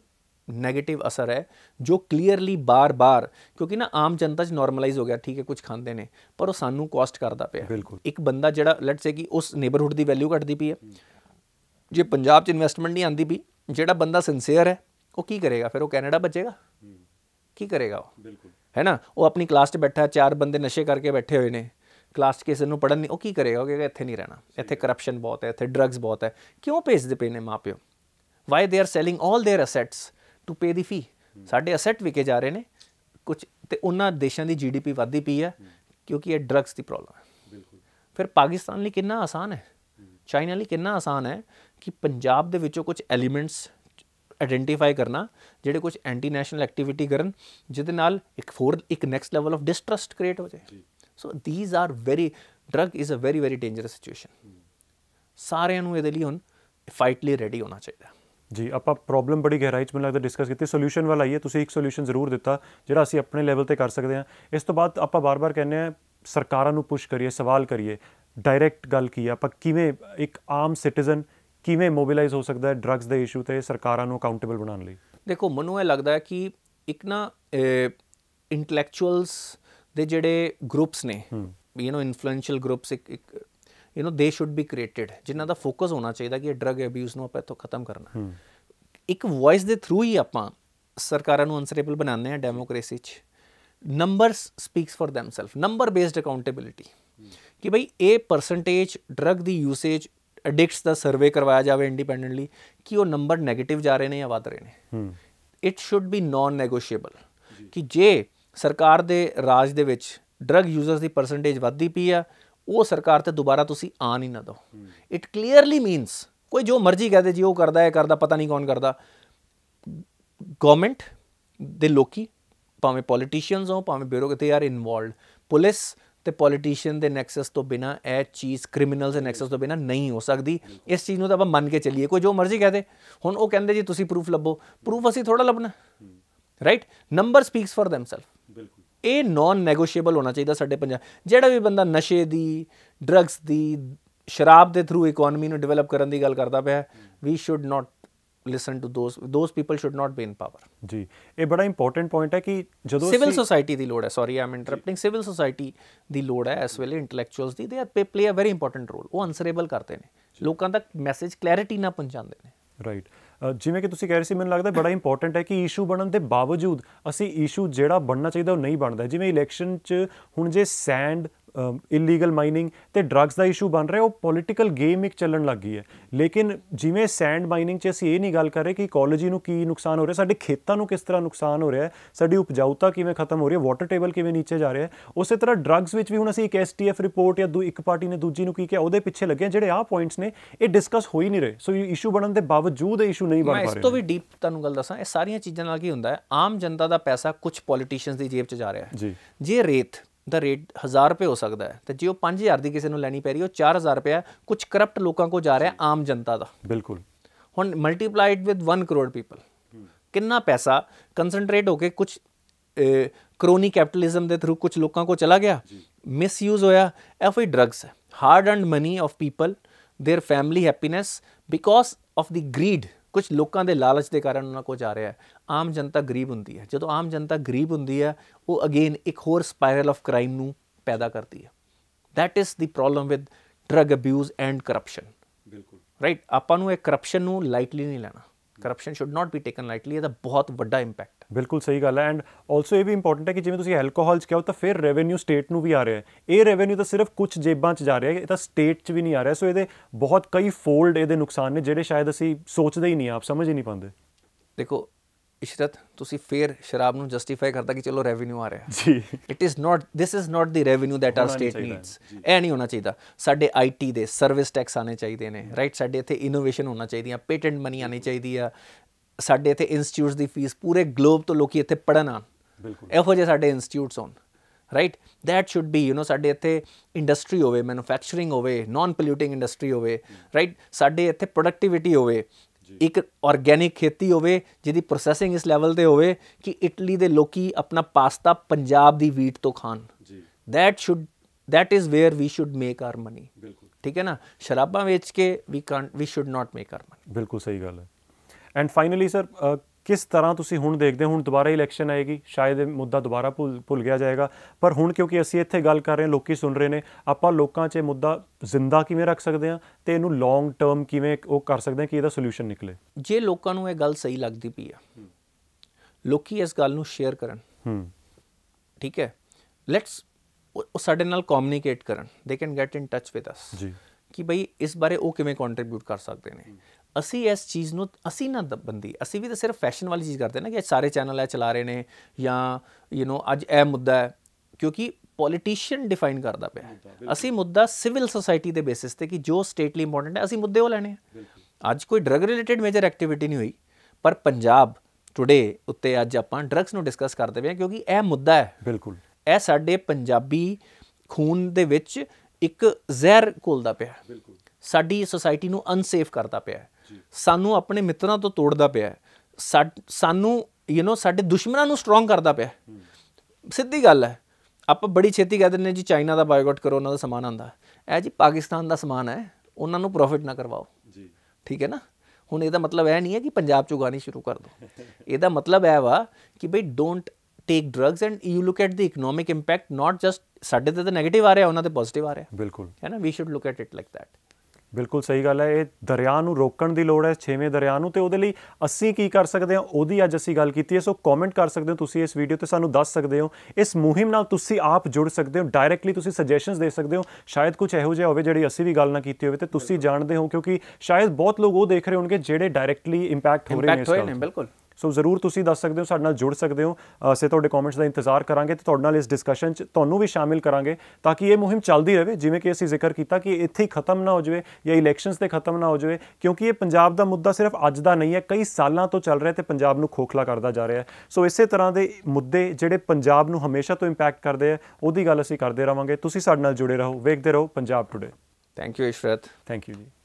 ਨੈਗੇਟਿਵ ਅਸਰ ਹੈ ਜੋ ਕਲੀਅਰਲੀ ਬਾਰ-ਬਾਰ ਕਿਉਂਕਿ ਨਾ ਆਮ ਜਨਤਾ 'ਚ ਨਾਰਮਲਾਈਜ਼ ਹੋ ਗਿਆ ਠੀਕ ਹੈ ਕੁਝ ਖਾਂਦੇ ਨੇ ਪਰ ਉਹ ਸਾਨੂੰ ਕਾਸਟ ਕਰਦਾ ਪਿਆ ਇੱਕ ਬੰਦਾ ਜਿਹੜਾ ਲੈਟਸ ਸੇ ਕਿ ਉਸ ਨੇਬਰਹੁੱਡ ਦੀ ਵੈਲਿਊ ਘਟਦੀ ਪਈ ਹੈ ਜੇ ਪੰਜਾਬ 'ਚ ਇਨਵੈਸਟਮੈਂਟ ਨਹੀਂ ਆਂਦੀ ਵੀ ਜਿਹੜਾ ਬੰਦਾ ਸਿੰਸੀਅਰ ਹੈ ਉਹ ਕੀ ਕਰੇਗਾ ਫਿਰ ਉਹ ਕੈਨੇਡਾ ਬਚੇਗਾ ਕੀ ਕਰੇਗਾ ਉਹ ਬਿਲਕੁਲ ਹੈ ਨਾ ਉਹ ਆਪਣੀ ਕਲਾਸ 'ਚ ਬੈਠਾ ਚਾਰ ਬੰਦੇ ਨਸ਼ੇ ਕਰਕੇ ਬੈਠੇ ਹੋਏ ਨੇ ਕਲਾਸ 'ਚ ਕਿਸੇ ਨੂੰ ਪੜਨ ਨਹੀਂ ਉਹ ਕੀ ਕਰੇਗਾ ਉਹ ਕਹੇਗਾ ਇੱਥੇ ਨਹੀਂ ਰਹਿਣਾ ਇੱਥੇ ਕਰਪਸ਼ਨ ਬਹੁਤ ਹੈ ਇੱਥੇ ਡਰੱਗਸ ਬਹੁਤ ਹੈ ਕਿਉਂ ਭੇਜਦੇ ਪਏ ਨੇ ਮਾਪਿਓ why they are selling 올 their assets to pay the fee ਸਾਡੇ ਅਸੈਟ ਵਿਕੇ ਜਾ ਰਹੇ ਨੇ ਕੁਝ ਤੇ ਉਹਨਾਂ ਦੇਸ਼ਾਂ ਦੀ ਜੀਡੀਪੀ ਵਧਦੀ ਪਈ ਹੈ ਕਿਉਂਕਿ ਇਹ ਡਰੱਗਸ ਦੀ ਪ੍ਰੋਬਲਮ ਹੈ ਬਿਲਕੁਲ ਫਿਰ ਪਾਕਿਸਤਾਨ ਲਈ ਕਿੰਨਾ ਆਸਾਨ ਹੈ ਚਾਈਨਾ ਲਈ ਕਿੰਨਾ ਆਸਾਨ ਹੈ ਕਿ ਪੰਜਾਬ ਦੇ ਵਿੱਚੋਂ ਕੁਝ ਐਲੀਮੈਂਟਸ ਆਇਡੈਂਟੀਫਾਈ ਕਰਨਾ ਜਿਹੜੇ ਕੁਝ ਐਂਟੀ ਨੈਸ਼ਨਲ ਐਕਟੀਵਿਟੀ ਕਰਨ ਜਿਹਦੇ ਨਾਲ ਇੱਕ ਫੋਰ ਇੱਕ next level of distrust create ਹੋ ਜਾਏ so these are very drug is a very very dangerous situation ਸਾਰਿਆਂ ਨੂੰ ਇਹਦੇ ਲਈ ਹੁਣ ਫਾਈਟ ਲਈ ਰੈਡੀ ਹੋਣਾ ਚਾਹੀਦਾ ਜੀ ਆਪਾਂ ਪ੍ਰੋਬਲਮ ਬੜੀ ਗਹਿਰਾਈ 'ਚ ਮੈਨੂੰ ਲੱਗਦਾ ਡਿਸਕਸ ਕੀਤੀ ਸੋਲੂਸ਼ਨ ਹੀ ਆਈਏ ਤੁਸੀਂ ਇੱਕ ਸੋਲੂਸ਼ਨ ਜ਼ਰੂਰ ਦਿੱਤਾ ਜਿਹੜਾ ਅਸੀਂ ਆਪਣੇ ਲੈਵਲ ਤੇ ਕਰ ਸਕਦੇ ਹਾਂ ਇਸ ਤੋਂ ਬਾਅਦ ਆਪਾਂ ਬਾਰ-ਬਾਰ ਕਹਿੰਦੇ ਆ ਸਰਕਾਰਾਂ ਨੂੰ ਪੁਸ਼ ਕਰੀਏ ਸਵਾਲ ਕਰੀਏ ਡਾਇਰੈਕਟ ਗੱਲ ਕੀ ਆਪਾਂ ਕਿਵੇਂ ਇੱਕ ਆਮ ਸਿਟੀਜ਼ਨ ਕਿਵੇਂ ਮੋਬਿਲਾਈਜ਼ ਹੋ ਸਕਦਾ ਹੈ ਡਰੱਗਸ ਦੇ ਇਸ਼ੂ ਤੇ ਸਰਕਾਰਾਂ ਨੂੰ ਅਕਾਊਂਟੇਬਲ ਬਣਾਉਣ ਲਈ ਦੇਖੋ ਮੈਨੂੰ ਇਹ ਲੱਗਦਾ ਹੈ ਕਿ ਇੱਕ ਨਾ ਇੰਟੈਲੈਕਚੁਅਲਸ ਦੇ ਜਿਹੜੇ ਗਰੁੱਪਸ ਨੇ ਯੂ نو ਇਨਫਲੂਐਂਸ਼ੀਅਲ ਗਰੁੱਪਸ ਇੱਕ you know they should B created ਜਿਨ੍ਹਾਂ ਦਾ ਫੋਕਸ ਹੋਣਾ ਚਾਹੀਦਾ ਕਿ ਇਹ ਡਰਗ ਅਬਿਊਜ਼ ਨੂੰ ਆਪਾਂ ਇਥੋਂ ਖਤਮ ਕਰਨਾ ਇੱਕ ਵੌਇਸ ਦੇ ਥਰੂ ਹੀ ਆਪਾਂ ਸਰਕਾਰਾਂ ਨੂੰ ਅਨਸਰੇਬਲ ਬਣਾਉਂਦੇ ਆ ਡੈਮੋਕ੍ਰੇਸੀ 'ਚ numbers speaks for themself number based accountability ਕਿ ਭਾਈ ਇਹ ਪਰਸੈਂਟੇਜ ਡਰਗ ਦੀ ਯੂਸੇਜ ਐਡਿਕਟਸ ਦਾ ਸਰਵੇ ਕਰਵਾਇਆ ਜਾਵੇ ਇੰਡੀਪੈਂਡੈਂਟਲੀ ਕਿ ਉਹ ਨੰਬਰ 네ਗੇਟਿਵ ਜਾ ਰਹੇ ਨੇ ਜਾਂ ਵਧ ਰਹੇ ਨੇ it should be non negotiable ਕਿ ਜੇ ਸਰਕਾਰ ਦੇ ਰਾਜ ਦੇ ਵਿੱਚ ਡਰਗ ਯੂਜ਼ਰਸ ਦੀ ਪਰਸੈਂਟੇਜ ਵਧਦੀ ਪਈ ਆ ਉਹ ਸਰਕਾਰ ਤੇ ਦੁਬਾਰਾ ਤੁਸੀਂ ਆਨ ਹੀ ਨਾ ਦੋ ਇਟ ਕਲੀਅਰਲੀ ਮੀਨਸ ਕੋਈ ਜੋ ਮਰਜ਼ੀ ਕਹਦੇ ਜੀ ਉਹ ਕਰਦਾ ਹੈ ਕਰਦਾ ਪਤਾ ਨਹੀਂ ਕੌਣ ਕਰਦਾ ਗਵਰਨਮੈਂਟ ਦੇ ਲੋਕੀ ਭਾਵੇਂ ਪੋਲੀਟੀਸ਼ੀਅਨਸ ਹੋ ਭਾਵੇਂ ਬਿਊਰੋਕਰੇਟ ਆਰ ਇਨਵੋਲਡ ਪੁਲਿਸ ਤੇ ਪੋਲੀਟੀਸ਼ੀਅਨ ਦੇ ਨੈਕਸਸ ਤੋਂ ਬਿਨਾ ਇਹ ਚੀਜ਼ ਕ੍ਰਿਮੀਨਲਸ ਦੇ ਨੈਕਸਸ ਤੋਂ ਬਿਨਾ ਨਹੀਂ ਹੋ ਸਕਦੀ ਇਸ ਚੀਜ਼ ਨੂੰ ਤਾਂ ਆਪਾਂ ਮੰਨ ਕੇ ਚੱਲੀਏ ਕੋਈ ਜੋ ਮਰਜ਼ੀ ਕਹਦੇ ਹੁਣ ਉਹ ਕਹਿੰਦੇ ਜੀ ਤੁਸੀਂ ਪ੍ਰੂਫ ਲੱਭੋ ਪ੍ਰੂਫ ਅਸੀਂ ਥੋੜਾ ਲੱਭਣਾ right number speaks for themself ਇਹ ਨਾਨ ਨੈਗੋਸ਼ੀਏਬਲ ਹੋਣਾ ਚਾਹੀਦਾ ਸਾਡੇ ਪੰਜਾਬ ਜਿਹੜਾ ਵੀ ਬੰਦਾ ਨਸ਼ੇ ਦੀ ਡਰੱਗਸ ਦੀ ਸ਼ਰਾਬ ਦੇ ਥਰੂ ਇਕਨੋਮੀ ਨੂੰ ਡਿਵੈਲਪ ਕਰਨ ਦੀ ਗੱਲ ਕਰਦਾ ਪਿਆ we should not listen to those those people should not be in power ਜੀ ਇਹ ਬੜਾ ਇੰਪੋਰਟੈਂਟ ਪੁਆਇੰਟ ਹੈ ਕਿ ਜਦੋਂ ਸਿਵਲ ਸੋਸਾਇਟੀ ਦੀ ਲੋੜ ਹੈ sorry I'm interrupting civil society ਦੀ ਲੋੜ ਹੈ ਐਸ ਵੈਲ ਇੰਟੈਲੈਕਚੁਅਲਸ ਦੀ they are play a very important role ਉਹ ਅਨਸਰੇਬਲ ਕਰਦੇ ਨੇ ਲੋਕਾਂ ਤੱਕ ਮੈਸੇਜ ਕਲੈਰਿਟੀ ਨਾ ਪਹੁੰਚਾਉਂਦੇ ਨੇ ਰਾਈਟ ਜਿਵੇਂ ਕਿ ਤੁਸੀਂ ਕਹਿ ਰਹੇ ਸੀ ਮੈਨੂੰ ਲੱਗਦਾ ਬੜਾ ਇੰਪੋਰਟੈਂਟ ਹੈ ਕਿ ਇਸ਼ੂ ਬਣਨ ਦੇ ਬਾਵਜੂਦ ਅਸੀਂ ਇਸ਼ੂ ਜਿਹੜਾ ਬਣਨਾ ਚਾਹੀਦਾ ਉਹ ਨਹੀਂ ਬਣਦਾ ਜਿਵੇਂ ਇਲੈਕਸ਼ਨ 'ਚ ਹੁਣ ਜੇ ਸੈਂਡ ਇਲੀਗਲ ਮਾਈਨਿੰਗ ਤੇ ਡਰੱਗਸ ਦਾ ਇਸ਼ੂ ਬਣ ਰਿਹਾ ਉਹ ਪੋਲਿਟੀਕਲ ਗੇਮ ਇੱਕ ਚੱਲਣ ਲੱਗ ਗਈ ਹੈ ਲੇਕਿਨ ਜਿਵੇਂ ਸੈਂਡ ਮਾਈਨਿੰਗ 'ਚ ਅਸੀਂ ਇਹ ਨਹੀਂ ਗੱਲ ਕਰ ਰਹੇ ਕਿ ਇਕੋਲੋਜੀ ਨੂੰ ਕੀ ਨੁਕਸਾਨ ਹੋ ਰਿਹਾ ਸਾਡੇ ਖੇਤਾਂ ਨੂੰ ਕਿਸ ਤਰ੍ਹਾਂ ਨੁਕਸਾਨ ਹੋ ਰਿਹਾ ਸਾਡੀ ਉਪਜਾਊਤਾ ਕਿਵੇਂ ਖਤਮ ਹੋ ਰਹੀ ਹੈ ਵਾਟਰ ਟੇਬਲ ਕਿਵੇਂ ਨੀਚੇ ਜਾ ਰਿਹਾ ਉਸੇ ਤਰ੍ਹਾਂ ਡਰੱਗਸ ਵਿੱਚ ਵੀ ਹੁਣ ਅਸੀਂ ਇੱਕ ਐਸਟੀਐਫ ਰਿਪੋਰਟ ਜਾਂ ਦੂ ਇੱਕ ਪਾਰਟੀ ਨੇ ਦੂਜੀ ਨੂੰ ਕੀ ਕਿਹਾ ਉਹਦੇ ਪਿੱਛੇ ਲੱਗੇ ਜਿਹੜੇ ਆਹ ਪੁਆਇੰਟਸ ਨੇ ਇਹ ਡਿਸਕਸ ਹੋ ਹੀ ਨਹੀਂ ਰਹੇ ਸੋ ਇਹ ਇਸ਼ੂ ਬਣਨ ਦੇ ਬਾਵਜੂਦ ਇਹ ਇਸ਼ੂ ਨਹੀਂ ਬਣ ਪਾ ਮੈਂ ਇਸ ਤੋਂ ਵੀ ਡੀਪ ਤੁਹਾਨੂੰ ਗੱਲ ਦੱਸਾਂ ਇਹ ਸਾਰੀਆਂ ਚੀਜ਼ਾਂ ਨਾਲ ਕੀ ਹੁੰਦਾ ਹੈ ਆਮ ਜਨਤਾ ਦਾ ਪੈਸਾ ਕੁਝ ਪੋਲੀਟੀਸ਼ੀਅਨਸ ਦੀ ਜੇਬ 'ਚ ਜਾ ਰਿਹਾ ਹੈ ਜੀ ਜੇ ਰੇਤ ਦਾ ਰੇਟ 1000 ਰੁਪਏ ਹੋ ਸਕਦਾ ਹੈ ਤੇ ਜੇ ਉਹ 5000 ਦੀ ਕਿਸੇ ਨੂੰ ਲੈਣੀ ਪੈ ਰਹੀ ਉਹ 4000 ਰੁਪਏ ਕੁਝ ਕਰਪਟ ਲੋਕਾਂ ਕੋ ਜਾ ਰਿਹਾ ਆਮ ਜਨਤਾ ਦਾ ਬਿਲਕੁਲ ਹੁਣ ਮਲਟੀਪਲਾਈਡ ਵਿਦ 1 ਕਰੋੜ ਪੀਪਲ ਕਿੰਨਾ ਪੈਸਾ ਕਨਸੈਂਟਰੇਟ ਹੋ ਕੇ ਕੁਝ ਕਰੋਨੀ ਕੈਪਟਲਿਜ਼ਮ ਦੇ ਥਰੂ ਕੁਝ ਲੋਕਾਂ ਕੋ ਚਲਾ ਗਿਆ ਮਿਸਯੂਜ਼ ਹੋਇਆ ਐ ਕੋਈ ਡਰੱਗਸ ਹੈ hard earned money of people their family happiness because of the greed ਕੁਝ ਲੋਕਾਂ ਦੇ ਲਾਲਚ ਦੇ ਕਾਰਨ ਉਹਨਾਂ ਕੋ ਜਾ ਰਿਹਾ ਹੈ ਆਮ ਜਨਤਾ ਗਰੀਬ ਹੁੰਦੀ ਹੈ ਜਦੋਂ ਆਮ ਜਨਤਾ ਗਰੀਬ ਹੁੰਦੀ ਹੈ ਉਹ ਅਗੇਨ ਇੱਕ ਹੋਰ ਸਪਾਇਰਲ ਆਫ ਕ੍ਰਾਈਮ ਨੂੰ ਪੈਦਾ ਕਰਦੀ ਹੈ that is the problem with drug abuse and corruption ਬਿਲਕੁਲ ਰਾਈਟ ਆਪਾਂ ਨੂੰ ਇਹ ਕਰਪਸ਼ਨ ਨੂੰ ਲਾਈਟਲੀ ਨਹੀਂ ਲੈਣਾ corruption should not be taken lightly ਇਹਦਾ ਬਹੁਤ ਵੱਡਾ ਇੰਪੈਕਟ ਬਿਲਕੁਲ ਸਹੀ ਗੱਲ ਹੈ ਐਂਡ ਆਲਸੋ ਇਹ ਵੀ ਇੰਪੋਰਟੈਂਟ ਹੈ ਕਿ ਜਿਵੇਂ ਤੁਸੀਂ ਐਲਕੋਹਲ ਚ ਕਿਹਾ ਤਾਂ ਫਿਰ ਰੈਵਨਿਊ ਸਟੇਟ ਨੂੰ ਵੀ ਆ ਰਿਹਾ ਹੈ ਇਹ ਰੈਵਨਿਊ ਤਾਂ ਸਿਰਫ ਕੁਝ ਜੇਬਾਂ ਚ ਜਾ ਰਿਹਾ ਹੈ ਇਹ ਤਾਂ ਸਟੇਟ ਚ ਵੀ ਨਹੀਂ ਆ ਰਿਹਾ ਸੋ ਇਹਦੇ ਬਹੁਤ ਕਈ ਫੋਲਡ ਇਹਦੇ ਨੁਕਸਾਨ ਨੇ ਜਿਹੜੇ ਸ਼ਾਇਦ ਅਸੀਂ ਸੋਚਦੇ ਹੀ ਨਹੀਂ ਆਪ ਸਮਝ ਹੀ ਨਹੀਂ ਪਾਉਂਦੇ ਦੇਖੋ ਇਸ਼ਰਤ ਤੁਸੀਂ ਫੇਰ ਸ਼ਰਾਬ ਨੂੰ ਜਸਟੀਫਾਈ ਕਰਦਾ ਕਿ ਚਲੋ ਰੈਵਨਿਊ ਆ ਰਿਹਾ ਜੀ it is not this is not the revenue that our state needs ਐ ਨਹੀਂ ਹੋਣਾ ਚਾਹੀਦਾ ਸਾਡੇ ਆਈਟੀ ਦੇ ਸਰਵਿਸ ਟੈਕਸ ਆਣੇ ਚਾਹੀਦੇ ਨੇ ਰਾਈਟ ਸਾਡੇ ਇੱਥੇ ਇਨੋਵੇਸ਼ਨ ਹੋਣਾ ਚਾਹੀਦੀ ਆ ਪੇਟੈਂਟ ਮਨੀ ਆਣੀ ਚਾਹੀਦੀ ਆ ਸਾਡੇ ਇੱਥੇ ਇੰਸਟੀਚਿਊਟਸ ਦੀ ਫੀਸ ਪੂਰੇ ਗਲੋਬ ਤੋਂ ਲੋਕੀ ਇੱਥੇ ਪੜਨ ਆਣ ਬਿਲਕੁਲ ਇਹੋ ਜਿਹੇ ਸਾਡੇ ਇੰਸਟੀਚਿਊਟਸ ਹੋਣ right that should be you know ਸਾਡੇ ਇੱਥੇ ਇੰਡਸਟਰੀ ਹੋਵੇ ਮੈਨੂਫੈਕਚਰਿੰਗ ਹੋਵੇ ਨਾਨ ਪੋਲੂਟਿੰਗ ਇੰਡਸਟਰੀ ਹੋਵੇ ਰਾਈਟ ਸਾਡੇ ਇੱਥੇ ਪ੍ਰੋਡਕਟਿਵਿਟੀ ਹੋਵੇ ਇੱਕ ਆਰਗੇਨਿਕ ਖੇਤੀ ਹੋਵੇ ਜਿਹਦੀ ਪ੍ਰੋਸੈਸਿੰਗ ਇਸ ਲੈਵਲ ਤੇ ਹੋਵੇ ਕਿ ਇਟਲੀ ਦੇ ਲੋਕੀ ਆਪਣਾ ਪਾਸਤਾ ਪੰਜਾਬ ਦੀ ਵੀਟ ਤੋਂ ਖਾਣ ਜੀ that should that is where we should make our money ਬਿਲਕੁਲ ਠੀਕ ਹੈ ਨਾ ਸ਼ਰਾਬਾਂ ਵੇਚ ਕੇ ਵੀ can we should not make our money ਬਿਲਕੁਲ ਸਹੀ ਗੱਲ ਹੈ ਐਂਡ ਫਾਈਨਲੀ ਸਰ ਕਿਸ ਤਰ੍ਹਾਂ ਤੁਸੀਂ ਹੁਣ ਦੇਖਦੇ ਹੁਣ ਦੁਬਾਰਾ ਇਲੈਕਸ਼ਨ ਆਏਗੀ ਸ਼ਾਇਦ ਇਹ ਮੁੱਦਾ ਦੁਬਾਰਾ ਭੁੱਲ ਗਿਆ ਜਾਏਗਾ ਪਰ ਹੁਣ ਕਿਉਂਕਿ ਅਸੀਂ ਇੱਥੇ ਗੱਲ ਕਰ ਰਹੇ ਹਾਂ ਲੋਕੀ ਸੁਣ ਰਹੇ ਨੇ ਆਪਾਂ ਲੋਕਾਂ 'ਚ ਇਹ ਮੁੱਦਾ ਜ਼ਿੰਦਾ ਕਿਵੇਂ ਰੱਖ ਸਕਦੇ ਹਾਂ ਤੇ ਇਹਨੂੰ ਲੌਂਗ ਟਰਮ ਕਿਵੇਂ ਉਹ ਕਰ ਸਕਦੇ ਹਾਂ ਕਿ ਇਹਦਾ ਸੋਲੂਸ਼ਨ ਨਿਕਲੇ ਜੇ ਲੋਕਾਂ ਨੂੰ ਇਹ ਗੱਲ ਸਹੀ ਲੱਗਦੀ ਪਈ ਆ ਲੋਕੀ ਇਸ ਗੱਲ ਨੂੰ ਸ਼ੇਅਰ ਕਰਨ ਹੂੰ ਠੀਕ ਹੈ ਲੈਟਸ ਉਹ ਸਾਡੇ ਨਾਲ ਕਮਿਊਨੀਕੇਟ ਕਰਨ ਦੇ can get in touch with us ਜੀ ਕਿ ਭਈ ਇਸ ਬਾਰੇ ਉਹ ਕਿਵੇਂ ਕੰਟਰੀਬਿਊਟ ਕਰ ਸਕਦੇ ਨੇ ਅਸੀਂ ਇਸ ਚੀਜ਼ ਨੂੰ ਅਸੀਂ ਨਾ ਦਬੰਦੀ ਅਸੀਂ ਵੀ ਤਾਂ ਸਿਰਫ ਫੈਸ਼ਨ ਵਾਲੀ ਚੀਜ਼ ਕਰਦੇ ਨਾ ਕਿ ਸਾਰੇ ਚੈਨਲ ਐ ਚਲਾ ਰਹੇ ਨੇ ਜਾਂ ਯੂ نو ਅੱਜ ਇਹ ਮੁੱਦਾ ਹੈ ਕਿਉਂਕਿ ਪੋਲੀਟੀਸ਼ੀਅਨ ਡਿਫਾਈਨ ਕਰਦਾ ਪਿਆ ਅਸੀਂ ਮੁੱਦਾ ਸਿਵਲ ਸੋਸਾਇਟੀ ਦੇ ਬੇਸਿਸ ਤੇ ਕਿ ਜੋ ਸਟੇਟਲੀ ਇੰਪੋਰਟੈਂਟ ਹੈ ਅਸੀਂ ਮੁੱਦੇ ਉਹ ਲੈਣੇ ਆ ਅੱਜ ਕੋਈ ਡਰਗ ਰਿਲੇਟਡ ਮੇਜਰ ਐਕਟੀਵਿਟੀ ਨਹੀਂ ਹੋਈ ਪਰ ਪੰਜਾਬ ਟੁਡੇ ਉੱਤੇ ਅੱਜ ਆਪਾਂ ਡਰਗਸ ਨੂੰ ਡਿਸਕਸ ਕਰਦੇ ਪਏ ਆ ਕਿਉਂਕਿ ਇਹ ਮੁੱਦਾ ਹੈ ਬਿਲਕੁਲ ਇਹ ਸਾਡੇ ਪੰਜਾਬੀ ਖੂਨ ਦੇ ਵਿੱਚ ਇੱਕ ਜ਼ਹਿਰ ਘੁਲਦਾ ਪਿਆ ਸਾਡੀ ਸੋਸਾਇਟੀ ਨੂੰ ਅਨਸੇਫ ਕਰਦਾ ਪਿਆ ਸਾਨੂੰ ਆਪਣੇ ਮਿੱਤਰਾਂ ਤੋਂ ਤੋੜਦਾ ਪਿਆ ਸਾਨੂੰ ਯੂ نو ਸਾਡੇ ਦੁਸ਼ਮਣਾਂ ਨੂੰ ਸਟਰੋਂਗ ਕਰਦਾ ਪਿਆ ਸਿੱਧੀ ਗੱਲ ਹੈ ਆਪਾਂ ਬੜੀ ਛੇਤੀ ਕਹਿ ਨੇ ਜੀ ਚਾਈਨਾ ਦਾ ਬਾਇਕਾਟ ਕਰੋ ਉਹਨਾਂ ਦਾ ਸਮਾਨ ਆਂਦਾ ਇਹ ਜੀ ਪਾਕਿਸਤਾਨ ਦਾ ਸਮਾਨ ਹੈ ਉਹਨਾਂ ਨੂੰ ਪ੍ਰੋਫਿਟ ਨਾ ਕਰਵਾਓ ਜੀ ਠੀਕ ਹੈ ਨਾ ਹੁਣ ਇਹਦਾ ਮਤਲਬ ਇਹ ਨਹੀਂ ਹੈ ਕਿ ਪੰਜਾਬ ਚ ਉਗਾਣੀ ਸ਼ੁਰੂ ਕਰ ਦੋ ਇਹਦਾ ਮਤਲਬ ਇਹ ਵਾ ਕਿ ਬਈ don't take drugs and you look at the economic impact not just ਸਾਡੇ ਤੇ ਤਾਂ ਨੈਗੇਟਿਵ ਆ ਰਿਹਾ ਉਹਨਾਂ ਤੇ ਪੋਜ਼ਿਟਿਵ ਆ ਰਿਹਾ ਬਿਲਕੁਲ ਹੈ ਨਾ we should look at it like that ਬਿਲਕੁਲ ਸਹੀ ਗੱਲ ਹੈ ਇਹ ਦਰਿਆ ਨੂੰ ਰੋਕਣ ਦੀ ਲੋੜ ਹੈ 6ਵੇਂ ਦਰਿਆ ਨੂੰ ਤੇ ਉਹਦੇ ਲਈ ਅਸੀਂ ਕੀ ਕਰ ਸਕਦੇ ਹਾਂ ਉਹਦੀ ਅੱਜ ਅਸੀਂ ਗੱਲ ਕੀਤੀ ਹੈ ਸੋ ਕਮੈਂਟ ਕਰ ਸਕਦੇ ਹੋ ਤੁਸੀਂ ਇਸ ਵੀਡੀਓ ਤੇ ਸਾਨੂੰ ਦੱਸ ਸਕਦੇ ਹੋ ਇਸ ਮੁਹਿੰਮ ਨਾਲ ਤੁਸੀਂ ਆਪ ਜੁੜ ਸਕਦੇ ਹੋ ਡਾਇਰੈਕਟਲੀ ਤੁਸੀਂ ਸੁਜੈਸ਼ਨਸ ਦੇ ਸਕਦੇ ਹੋ ਸ਼ਾਇਦ ਕੁਝ ਇਹੋ ਜਿਹਾ ਹੋਵੇ ਜਿਹੜੀ ਅਸੀਂ ਵੀ ਗੱਲ ਨਾ ਕੀਤੀ ਹੋਵੇ ਤੇ ਤੁਸੀਂ ਜਾਣਦੇ ਹੋ ਕਿਉਂਕਿ ਸ਼ਾਇਦ ਬਹੁਤ ਲੋਕ ਉਹ ਦੇਖ ਰਹੇ ਹੋਣਗੇ ਜਿਹੜੇ ਡਾਇਰੈਕਟਲੀ ਇੰਪੈਕਟ ਹੋ ਰਹੇ ਨੇ ਇਸ ਗੱਲ ਬਿਲਕੁਲ ਸੋ ਜ਼ਰੂਰ ਤੁਸੀਂ ਦੱਸ ਸਕਦੇ ਹੋ ਸਾਡੇ ਨਾਲ ਜੁੜ ਸਕਦੇ ਹੋ ਅਸੀਂ ਤੁਹਾਡੇ ਕਮੈਂਟਸ ਦਾ ਇੰਤਜ਼ਾਰ ਕਰਾਂਗੇ ਤੇ ਤੁਹਾਡੇ ਨਾਲ ਇਸ ਡਿਸਕਸ਼ਨ 'ਚ ਤੁਹਾਨੂੰ ਵੀ ਸ਼ਾਮਿਲ ਕਰਾਂਗੇ ਤਾਂ ਕਿ ਇਹ ਮੁਹਿੰਮ ਚੱਲਦੀ ਰਹੇ ਜਿਵੇਂ ਕਿ ਅਸੀਂ ਜ਼ਿਕਰ ਕੀਤਾ ਕਿ ਇੱਥੇ ਹੀ ਖਤਮ ਨਾ ਹੋ ਜਾਵੇ ਜਾਂ ਇਲੈਕਸ਼ਨਸ ਤੇ ਖਤਮ ਨਾ ਹੋ ਜਾਵੇ ਕਿਉਂਕਿ ਇਹ ਪੰਜਾਬ ਦਾ ਮੁੱਦਾ ਸਿਰਫ ਅੱਜ ਦਾ ਨਹੀਂ ਹੈ ਕਈ ਸਾਲਾਂ ਤੋਂ ਚੱਲ ਰਿਹਾ ਤੇ ਪੰਜਾਬ ਨੂੰ ਖੋਖਲਾ ਕਰਦਾ ਜਾ ਰਿਹਾ ਹੈ ਸੋ ਇਸੇ ਤਰ੍ਹਾਂ ਦੇ ਮੁੱਦੇ ਜਿਹੜੇ ਪੰਜਾਬ ਨੂੰ ਹਮੇਸ਼ਾ ਤੋਂ ਇੰਪੈਕਟ ਕਰਦੇ ਆ ਉਹਦੀ ਗੱਲ ਅਸੀਂ ਕਰਦੇ ਰਵਾਂਗੇ ਤੁਸੀਂ ਸਾਡੇ ਨਾਲ ਜੁੜੇ ਰਹੋ ਵੇਖਦੇ ਰਹੋ Punjab today thank you Ishrat thank you ਜੀ